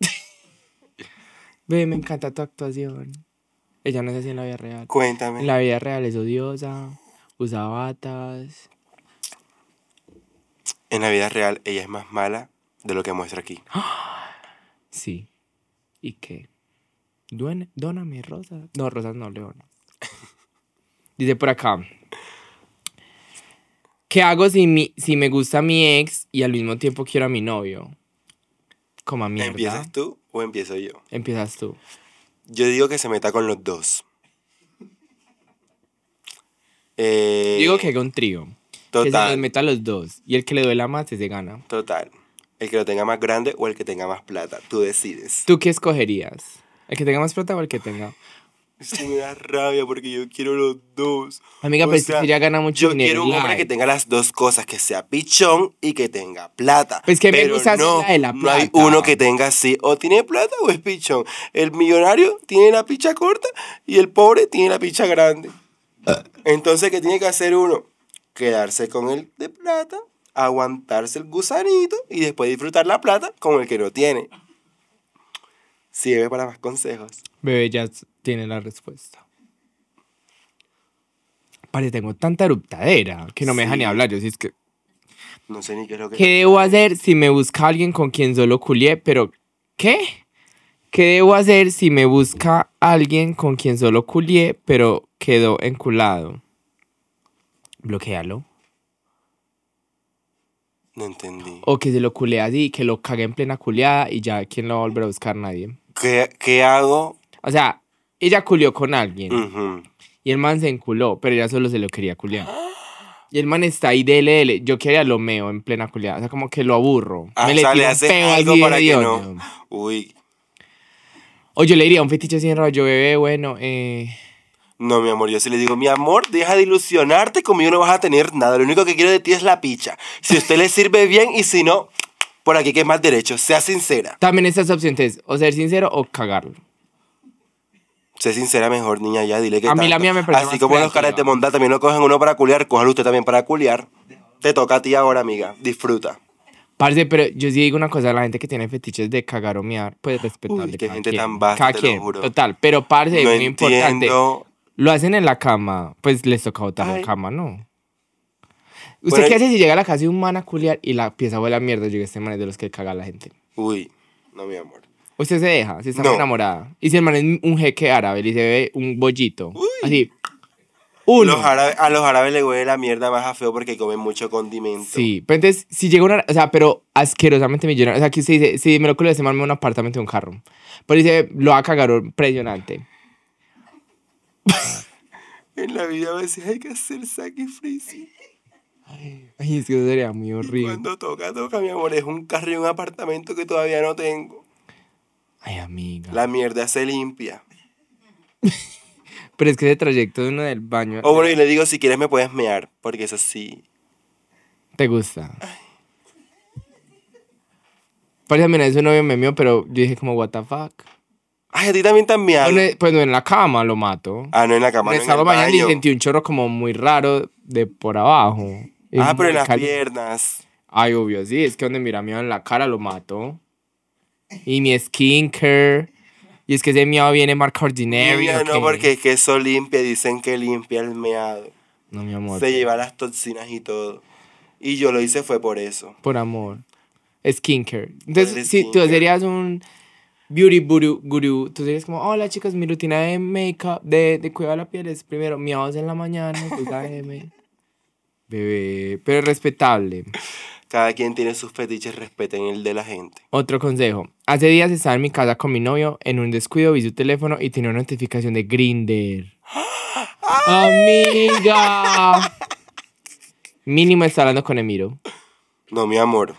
Ve, me encanta tu actuación. Ella no es así en la vida real. Cuéntame. En la vida real es odiosa, usa batas. En la vida real ella es más mala de lo que muestra aquí. Sí. ¿Y qué? Duen, dona rosa. No, rosas no, leona. Dice por acá. ¿Qué hago si, si me gusta mi ex y al mismo tiempo quiero a mi novio? Como a mierda. ¿Empiezas tú o empiezo yo? Empiezas tú. Yo digo que se meta con los dos. Eh, digo que haga un trío. Total. Que se meta los dos. Y el que le duela más se gana. Total. El que lo tenga más grande o el que tenga más plata. Tú decides. ¿Tú qué escogerías? ¿El que tenga más plata o el que tenga? Eso me da rabia porque yo quiero los dos. Amiga, ya gana mucho dinero. Yo quiero un hombre que tenga las dos cosas, que sea pichón y que tenga plata. Pues que pero no, de la plata. No hay uno que tenga así, o tiene plata o es pichón. El millonario tiene la picha corta y el pobre tiene la picha grande. Entonces, ¿qué tiene que hacer uno? Quedarse con el de plata, aguantarse el gusanito y después disfrutar la plata con el que no tiene. Sirve para más consejos. Bebé ya tiene la respuesta. Pare, tengo tanta eruptadera que no me deja ni hablar. Yo sí si es que. No sé ni qué es lo que. ¿Qué debo hacer si me busca alguien con quien solo culié? Pero, ¿qué? ¿Qué debo hacer si me busca alguien con quien solo culié, pero quedó enculado? Bloquealo. No entendí. O que se lo culé así, que lo cague en plena culiada y ya ¿quién lo va a volver a buscar nadie. ¿Qué, ¿Qué, hago o sea, ella culió con alguien. Y el man se enculó, pero ella solo se lo quería culiar. Y el man está ahí DLL. Yo quería lo meo en plena culiada. O sea, como que lo aburro. Ah, me le, o un algo para que no. Uy. O yo le diría un fetiche sin en rollo, bebé, bueno, eh". No, mi amor, yo sí le digo, mi amor, deja de ilusionarte, conmigo no vas a tener nada. Lo único que quiero de ti es la picha. Si a usted le sirve bien y si no, por aquí que es más derecho. Sea sincera. También estas opciones, o ser sincero o cagarlo. Sé sincera mejor, niña, ya, dile que. A mí la mía me parece. Así como los caras de Mondal también lo cogen uno para culiar, cójalo usted también para culiar. Te toca a ti ahora, amiga. Disfruta. Parce, pero yo sí digo una cosa, la gente que tiene fetiches de cagar o mear, pues respetarle. Uy, qué gente tan vasta, te Total, pero parce, es muy importante. Lo hacen en la cama, pues les toca botar cama, ¿no? ¿Usted qué hace si llega a la casa de un man a culiar y la pieza huele a mierda? Yo que este man de los que caga a la gente. Uy, no, mi amor. Usted se deja, si está enamorada. Y se el un jeque árabe y se ve un bollito. Así. Los a los árabes les huele la mierda más a feo porque comen mucho condimento. Sí, pero entonces, si llega una, o sea, pero asquerosamente millonario, o sea, aquí se dice, si me lo culo de un apartamento y un carro, pero dice, lo va a cagar impresionante. En la vida a veces hay que hacer sacrificio. Ay, es que eso sería muy horrible. Cuando toca, toca, mi amor. Es un carro y un apartamento que todavía no tengo. Ay, amiga. La mierda se limpia. Pero es que ese trayecto de uno del baño. Oh bueno, y le digo, si quieres me puedes mear, porque eso sí. ¿Te gusta? Parece mira, un novio me pero yo dije como, what the fuck. Ay, a ti también te han pues no en la cama lo mato. Ah, no en la cama, no y sentí un chorro como muy raro de por abajo. ah, pero en las piernas. Ay, obvio, sí, es que donde mira mío en la cara lo mato. y mi skincare. Y es que ese miado viene marca ordinaria. No, no, porque es que eso limpia, dicen que limpia el meado. No, mi amor. Se lleva las toxinas y todo. Y yo lo hice fue por eso. Por amor. Skincare. Entonces, si tú serías un beauty guru, tú serías como, hola chicas, mi rutina de make-up, de, de cuidar la piel es primero miados en la mañana, pues Bebé, pero respetable. Cada quien tiene sus fetiches, respeten el de la gente. Otro consejo. Hace días estaba en mi casa con mi novio, en un descuido vi su teléfono y tenía una notificación de Grinder. ¡Amiga! Mínimo está hablando con Emiro. No, mi amor.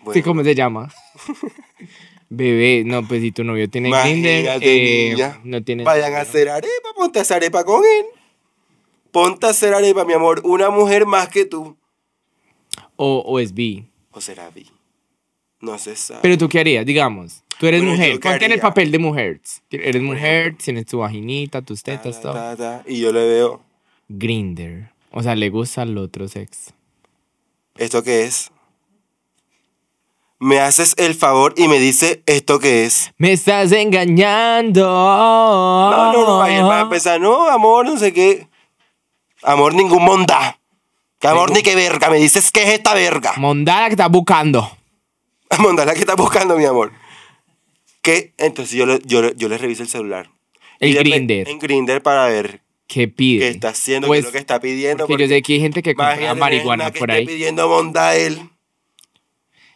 Bueno. ¿Cómo se llama? Bebé, no, pues si tu novio tiene Grinder, eh, no tiene. Vayan a hacer arepa, ponte a hacer arepa con él. Ponte a hacer arepa, mi amor. Una mujer más que tú o, es bi. O será bi. No sé, sabe. Pero tú qué harías, digamos. Tú eres mujer. ¿Cuál en el papel de mujer. Eres mujer, tienes tu vaginita, tus tetas, todo. y yo le veo. Grinder. O sea, le gusta el otro sexo. ¿Esto qué es? Me haces el favor y me dice esto qué es. Me estás engañando. No, no, no, va a no, amor, no sé qué. Amor, ningún monta ¿Qué amor ni qué verga? Me dices qué es esta verga. Mondala que está buscando. Mondala que está buscando, mi amor. ¿Qué? entonces yo, yo, yo le reviso el celular. El Grinder. En Grinder para ver qué pide. ¿Qué está haciendo? ¿Qué pues, es lo que está pidiendo? Porque, yo sé que hay gente que compra marihuana por ahí. pidiendo Mondael?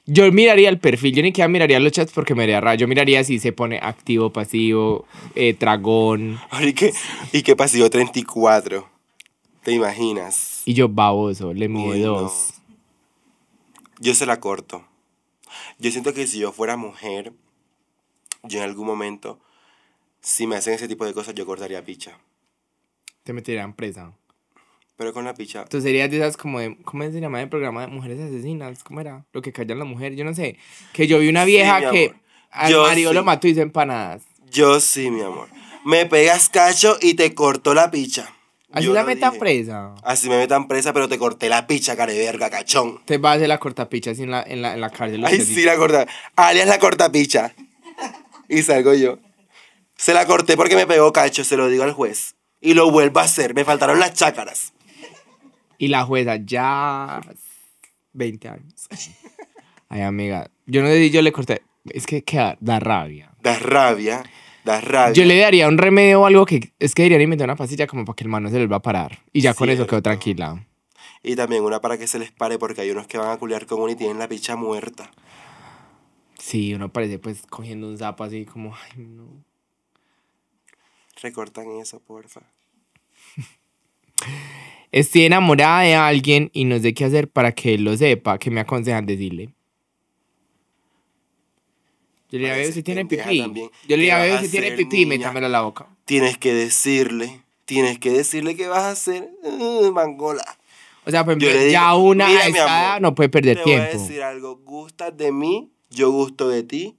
Yo miraría el perfil, yo ni siquiera miraría los chats porque me haría raro. Yo miraría si se pone activo, pasivo, eh, dragón. ¿Y qué, ¿Y qué pasivo 34? ¿Te imaginas? Y yo baboso, le mide dos. Yo se la corto. Yo siento que si yo fuera mujer, yo en algún momento, si me hacen ese tipo de cosas, yo cortaría picha. Te en presa. Pero con la picha. tú serías de esas como de. ¿Cómo se llama el programa de mujeres asesinas? ¿Cómo era? Lo que callan la mujer, Yo no sé. Que yo vi una vieja que al yo marido lo mató y hizo empanadas. Yo sí, mi amor. Me pegas cacho y te cortó la picha. Así me la metan presa. Así me metan presa, pero te corté la picha, verga, cachón. Te vas a hacer la cortapicha así en la, en la, la cárcel. Ay, sí, la corta. Alias la cortapicha. y salgo yo. Se la corté porque me pegó cacho, se lo digo al juez. Y lo vuelvo a hacer. Me faltaron las chácaras. Y la jueza, ya. 20 años. Ay, amiga. Yo no le di, yo le corté. Es que da rabia. Da rabia. Yo le daría un remedio o algo que es que dirían meter una pasilla como para que el mano se les va a parar. Y ya con eso quedó tranquila. Y también una para que se les pare, porque hay unos que van a culiar con uno y tienen la picha muerta. Sí, uno parece pues cogiendo un zapo así como, ay no. Recortan eso, porfa. Estoy enamorada de alguien y no sé qué hacer para que él lo sepa. ¿Qué me aconsejan decirle? Yo le a si tiene pipí. Yo le a si tiene pipí, métamelo en la boca. Tienes que decirle, tienes que decirle que vas a hacer eh, mangola. O sea, pues, ya una mira, no puedes perder tiempo. Te voy a decir algo, ¿Gusta de mí, yo gusto de ti.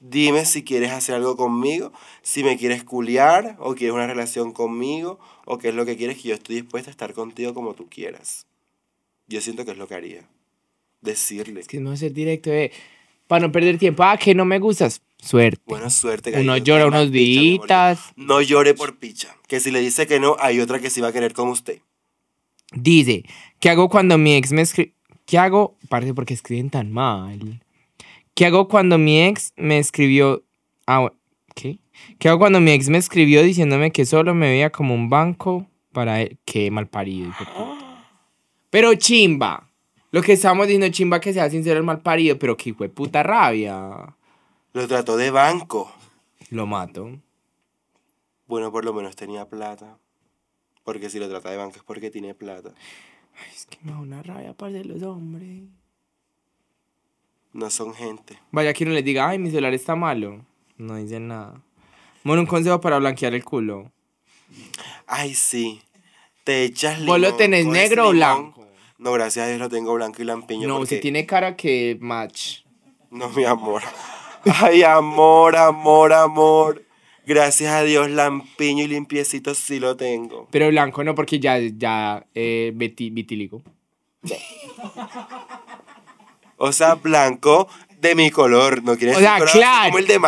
Dime si quieres hacer algo conmigo, si me quieres culiar o quieres una relación conmigo o qué es lo que quieres que yo estoy dispuesta a estar contigo como tú quieras. Yo siento que es lo que haría. Decirle. Es que no es el directo, eh. Para no perder tiempo. Ah, que no me gustas. Suerte. Buena suerte. uno llora unos viditas. No llore por picha. Que si le dice que no, hay otra que sí va a querer como usted. Dice, ¿qué hago cuando mi ex me escribe? ¿Qué hago? Parte porque escriben tan mal. ¿Qué hago cuando mi ex me escribió? Ah, ¿qué? ¿Qué hago cuando mi ex me escribió diciéndome que solo me veía como un banco para él? Qué mal parido. Pero chimba. Lo que estamos diciendo, chimba, que sea sincero el mal parido, pero que fue puta rabia. Lo trató de banco. Lo mato. Bueno, por lo menos tenía plata. Porque si lo trata de banco es porque tiene plata. Ay, es que me da una rabia para los hombres. No son gente. Vaya que no les diga, ay, mi celular está malo. No dicen nada. Bueno, un consejo para blanquear el culo. Ay, sí. Te echas limón. ¿Vos lo tenés negro o blanco? No, gracias a Dios lo tengo blanco y lampiño. No, si tiene cara que match. No, mi amor. Ay, amor, amor, amor. Gracias a Dios, lampiño y limpiecito sí lo tengo. Pero blanco no, porque ya, ya, eh, vitílico. o sea, blanco de mi color, no quieres o sea, claro. el de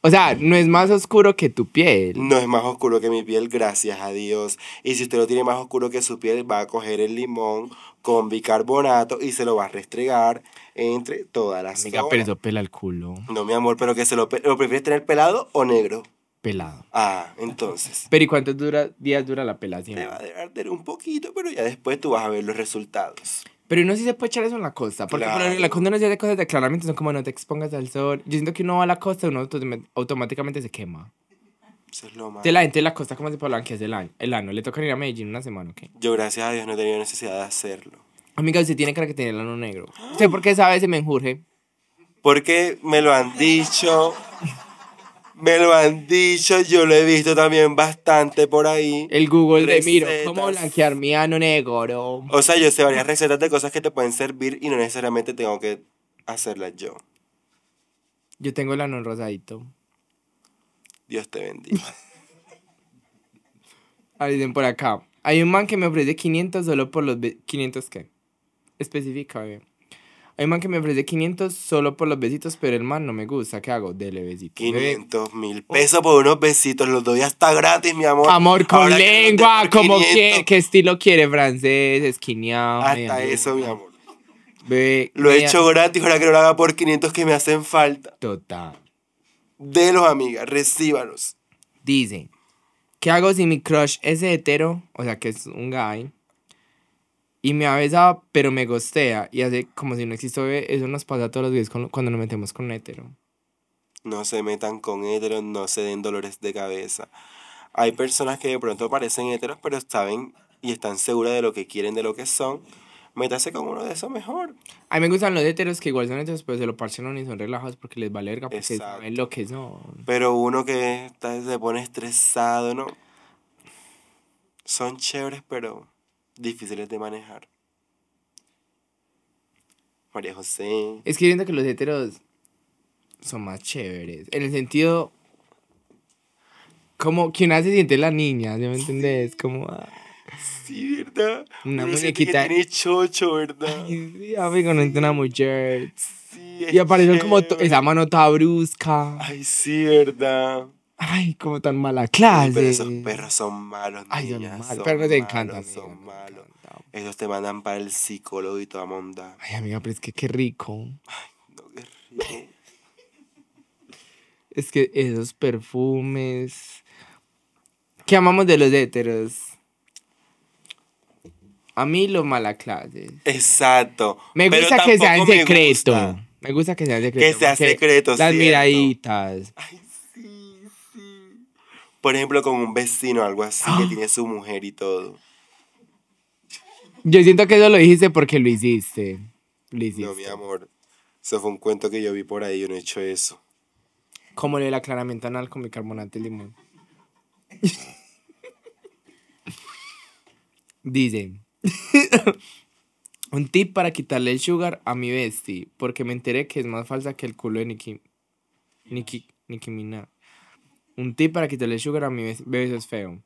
O sea, no es más oscuro que tu piel. No es más oscuro que mi piel, gracias a Dios. Y si usted lo tiene más oscuro que su piel, va a coger el limón con bicarbonato y se lo va a restregar entre todas las Amiga, pero eso pela el culo. No, mi amor, pero que se lo, lo prefieres tener pelado o negro. Pelado. Ah, entonces. Pero ¿y cuántos dura, días dura la pelación? Te va a arder un poquito, pero ya después tú vas a ver los resultados. Pero uno sí se puede echar eso en la costa. Porque claro. la costa no se cosas de claramente, son como no te expongas al sol. Yo siento que uno va a la costa, uno automáticamente se quema. De la gente de la costa como se puede que es el año. El ano, le toca ir a Medellín una semana, ¿ok? Yo, gracias a Dios, no he tenido necesidad de hacerlo. Amiga, usted tiene que tener el ano negro. ¿Usted por qué sabe me menjurje? Porque me lo han dicho. Me lo han dicho, yo lo he visto también bastante por ahí. El Google de Miro, ¿cómo blanquear mi ano negro? O sea, yo sé varias recetas de cosas que te pueden servir y no necesariamente tengo que hacerlas yo. Yo tengo el ano rosadito. Dios te bendiga. Alguien por acá. Hay un man que me ofrece 500 solo por los... 500 qué? Especifica, Hay un man que me ofrece 500 solo por los besitos, pero el man no me gusta. ¿Qué hago? Dele besitos. 500 mil pesos por unos besitos. Los doy hasta gratis, mi amor. Amor con lengua. como que, ¿Qué estilo quiere? Francés, esquineado. Hasta eso, mi amor. lo he hecho gratis, ahora que lo haga por 500 que me hacen falta. Total. De los, amigas, recíbanos. Dice, ¿qué hago si mi crush es hetero? O sea, que es un guy. Y me ha besado, pero me gostea. Y hace como si no existiera. Eso nos pasa todos los días cuando nos metemos con hetero. No se metan con hetero, no se den dolores de cabeza. Hay personas que de pronto parecen heteros, pero saben y están seguras de lo que quieren, de lo que son métase con uno de esos mejor. A mí me gustan los héteros que igual son héteros, pero se lo parcionan y son relajados porque les vale verga, porque lo que son. Pero uno que se pone estresado, ¿no? Son chéveres, pero difíciles de manejar. María José. Es que viendo que los heteros son más chéveres. En el sentido. Como quien hace siente la niña, ¿sí me entendés? Como. Ah. Sí, ¿verdad? Una muñequita. Que tiene chocho, ¿verdad? Ay, sí, amigo, no sí. una mujer. y apareció como esa mano toda brusca. Ay, sí, ¿verdad? Ay, como tan mala clase. Pero esos perros son malos, Ay, son malos. pero te encantan. Son malos. Ellos te mandan para el psicólogo y toda monda. Ay, amiga, pero es que qué rico. Ay, no, qué rico. es que esos perfumes. ¿Qué amamos de los héteros? A mí los mala Exacto. Me gusta que sea en secreto. Me gusta. que sea en secreto. Que sea secreto, Las miraditas. Ay, sí, sí. Por ejemplo, con un vecino, algo así, que ¡Ah! tiene su mujer y todo. Yo siento que eso lo dijiste porque lo hiciste. Lo hiciste. No, mi amor. Eso fue un cuento que yo vi por ahí, yo no he hecho eso. Como el aclaramiento anal con bicarbonato de limón. Dicen. Un tip para quitarle el sugar a mi bestie, porque me enteré que es más falsa que el culo de Nicki, Nicki, Nicki Un tip para quitarle el sugar a mi bestie, bebé es feo.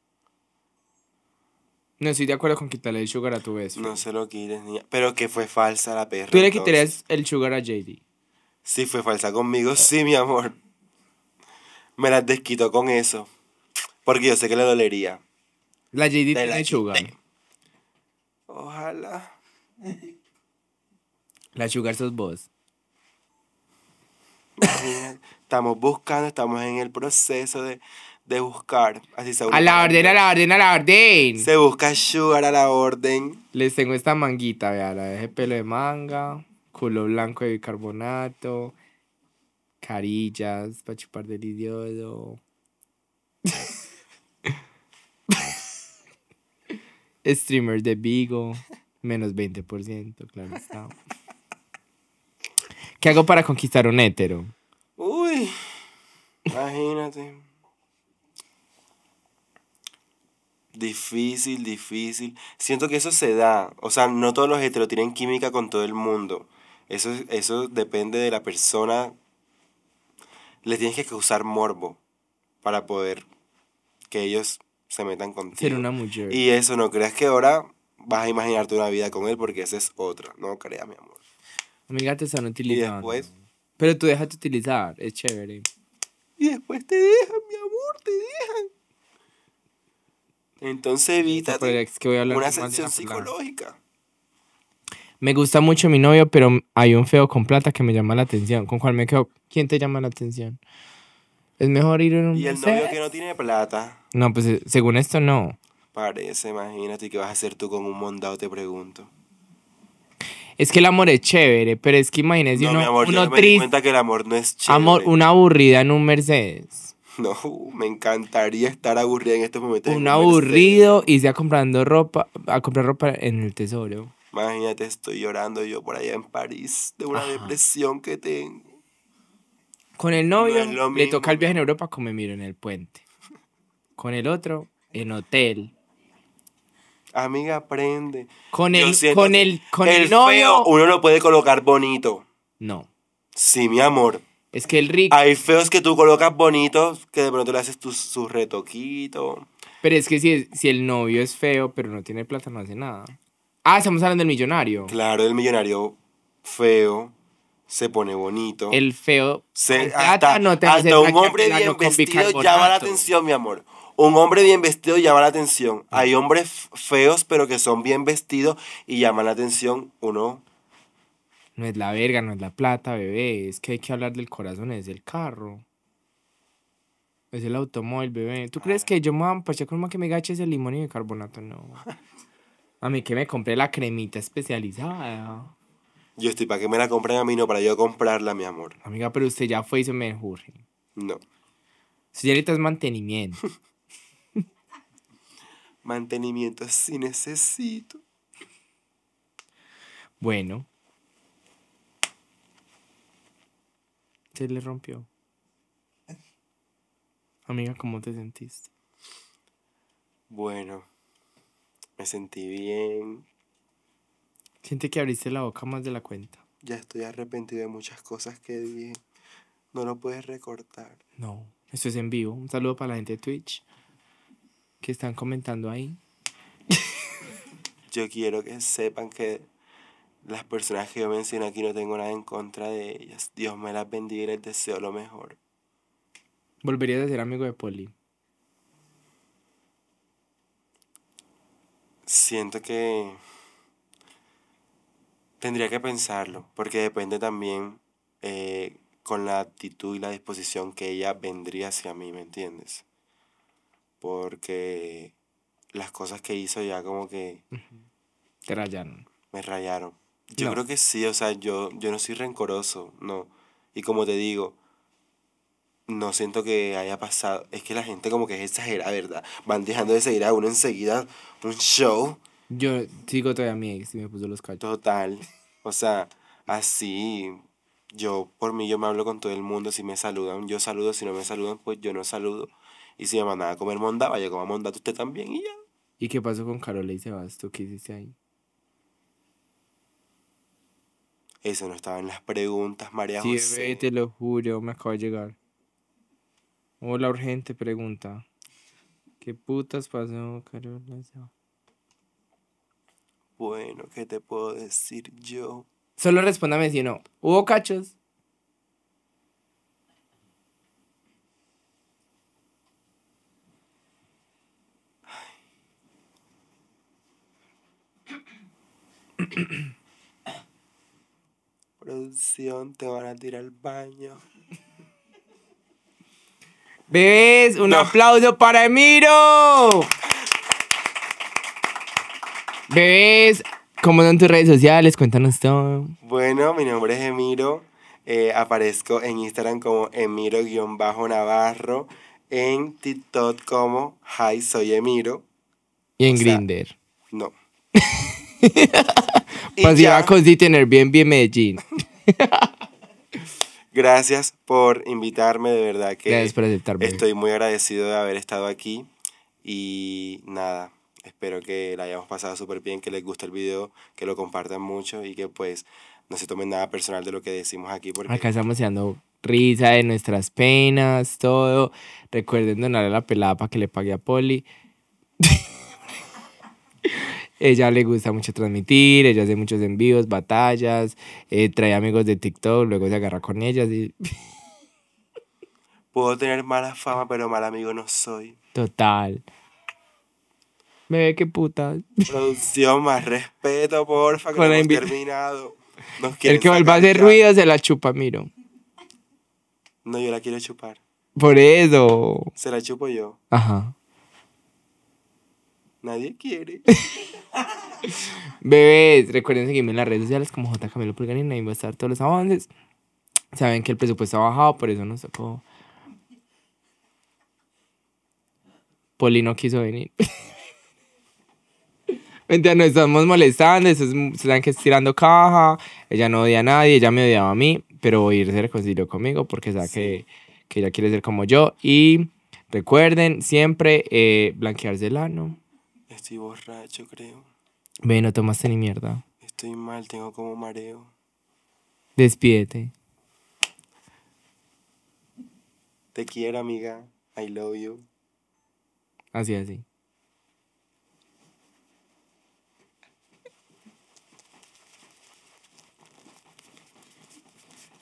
No estoy de acuerdo con quitarle el sugar a tu bestie. No se lo quieres ni Pero que fue falsa la perra. Tú le quitarías el sugar a JD. Sí, fue falsa conmigo, sí, mi amor. Me las desquito con eso. Porque yo sé que le dolería. La JD tiene sugar. Ojalá. La Sugar sos vos. Estamos buscando, estamos en el proceso de, buscar. Así a la orden, a la orden, a la orden. Se busca Sugar a la orden. Les tengo esta manguita, vea, la de pelo de manga, culo blanco de bicarbonato, carillas para chupar del idiodo. Streamer de Vigo, menos 20%, claro está. ¿Qué hago para conquistar un hétero? Uy, imagínate. difícil, difícil. Siento que eso se da. O sea, no todos los heteros tienen química con todo el mundo. Eso, eso depende de la persona. Les tienes que usar morbo para poder que ellos se metan contigo. Ser una mujer. Y eso, no creas que ahora vas a imaginarte una vida con él porque esa es otra. No creas, mi amor. Amiga, te están utilizando. Y después. Pero tú de utilizar, es chévere. Y después te dejan, mi amor, te dejan. Entonces evita una sensación psicológica. Me gusta mucho mi novio, pero hay un feo con plata que me llama la atención. ¿Con cuál me quedo? ¿Quién te llama la atención? Es mejor ir en un Y el novio que no tiene plata. No, pues eh, según esto no. Parece, imagínate qué vas a hacer tú con un mondado, te pregunto. Es que el amor es chévere, pero es que imagínese amor, yo Me di cuenta que el amor no es chévere. Amor, una aburrida en un Mercedes. No, me encantaría estar aburrida en estos momentos. Un, aburrido y sea comprando ropa, a comprar ropa en el tesoro. Imagínate, estoy llorando yo por allá en París de una depresión que tengo. Con el novio le toca el viaje en Europa como miro en el puente. Con el otro, en hotel. Amiga, aprende. Con el, con el, con el, novio. uno lo puede colocar bonito. No. Sí, mi amor. Es que el rico. Hay feos que tú colocas bonitos que de pronto le haces tus, su retoquito. Pero es que si, si el novio es feo, pero no tiene plata, no hace nada. Ah, estamos hablando del millonario. Claro, del millonario feo se pone bonito. El feo. Se, hasta, ah, no te hasta un hombre bien vestido llama la atención, mi amor. Un hombre bien vestido llama la atención. Hay hombres feos, pero que son bien vestidos y llaman la atención. Uno. No es la verga, no es la plata, bebé. Es que hay que hablar del corazón, es el carro. Es el automóvil, bebé. ¿Tú crees ah. que yo me voy con que me gache ese limón y carbonato? No. A mí que me compré la cremita especializada. Yo estoy para que me la compren a mí, no para yo comprarla, mi amor. Amiga, pero usted ya fue y se me enjurre. No. Señorita, es mantenimiento. mantenimiento sí necesito. Bueno. Se le rompió. Amiga, ¿cómo te sentiste? Bueno, me sentí bien, Siente que abriste la boca más de la cuenta. Ya estoy arrepentido de muchas cosas que dije. No lo puedes recortar. No, esto es en vivo. Un saludo para la gente de Twitch que están comentando ahí. yo quiero que sepan que las personas que yo menciono aquí no tengo nada en contra de ellas. Dios me las bendiga y les deseo lo mejor. ¿Volverías a ser amigo de Poli? Siento que Tendría que pensarlo, porque depende también eh, con la actitud y la disposición que ella vendría hacia mí, ¿me entiendes? Porque las cosas que hizo ya como que... Te rayaron. Me rayaron. Yo creo que sí, o sea, yo, yo no soy rencoroso, no. Y como te digo, no siento que haya pasado. Es que la gente como que es exagerada, ¿verdad? Van dejando de seguir a uno enseguida un show yo sigo todavía a mi ex y me puso los cachos. Total. O sea, así. Yo, por mí, yo me hablo con todo el mundo. Si me saludan, yo saludo. Si no me saludan, pues yo no saludo. Y si me mandaba a comer monda, vaya, como monda usted también y ya. ¿Y qué pasó con Carola y Sebas? ¿Tú qué hiciste ahí? Eso no estaba en las preguntas, María José. te lo juro, me acaba de llegar. Hola, urgente pregunta. ¿Qué putas pasó, Carola y Sebas? Bueno, ¿qué te puedo decir yo? Solo respóndame si no. ¿Hubo cachos? Producción, te van a tirar al baño. Bebés, un aplauso para Emiro. Bebés, ¿cómo son tus redes sociales? Cuéntanos todo. Bueno, mi nombre es Emiro. Eh, aparezco en Instagram como Emiro-Navarro. En TikTok como Hi, soy Emiro. Y en Grinder. No Pues no. a tener bien bien Medellín. Gracias por invitarme, de verdad que Gracias por aceptarme. estoy muy agradecido de haber estado aquí y nada, espero que la hayamos pasado súper bien, que les guste el video, que lo compartan mucho y que pues no se tomen nada personal de lo que decimos aquí. Porque... Acá estamos dando risa de nuestras penas, todo. Recuerden donarle la pelada para que le pague a Poli. ella le gusta mucho transmitir, ella hace muchos envíos, batallas, eh, trae amigos de TikTok, luego se agarra con ellas y... Puedo tener mala fama, pero mal amigo no soy. Total. Me ve que puta. Producción, más respeto, porfa, que Con no la hemos terminado. El que vuelva a hacer ruido se la chupa, miro. No, yo la quiero chupar. Por eso. Se la chupo yo. Ajá. Nadie quiere. Bebés, recuerden seguirme en las redes sociales como J. Camilo Ahí va a estar todos los avances. Saben que el presupuesto ha bajado, por eso nos sacó Poli no quiso venir. No nos estamos molestando, se están tirando caja, ella no odia a nadie, ella me odiaba a mí, pero irse se reconcilió conmigo porque sabe que, que, ella quiere ser como yo. Y recuerden siempre eh, blanquearse el ano. Estoy borracho, creo. Ve, no tomaste ni mierda. Estoy mal, tengo como mareo. Despídete. Te quiero, amiga. I love you. Así, así.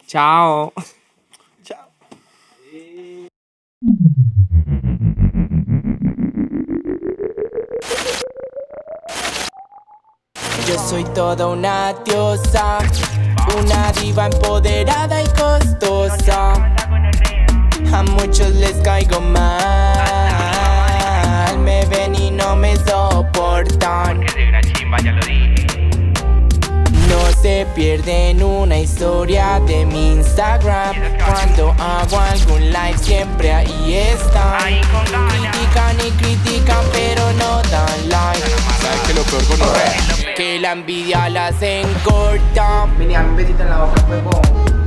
Chao. Chao. Yo soy toda una diosa, una diva empoderada y costosa. A muchos les caigo mal, me ven y no me soportan. Porque soy una chimba ya lo di se pierde en una historia de mi Instagram Cuando hago algún like siempre ahí están Critican y critican pero no dan like ¿Sabes que lo peor con Que la envidia las encorta Vení, a mi besito en la boca, huevón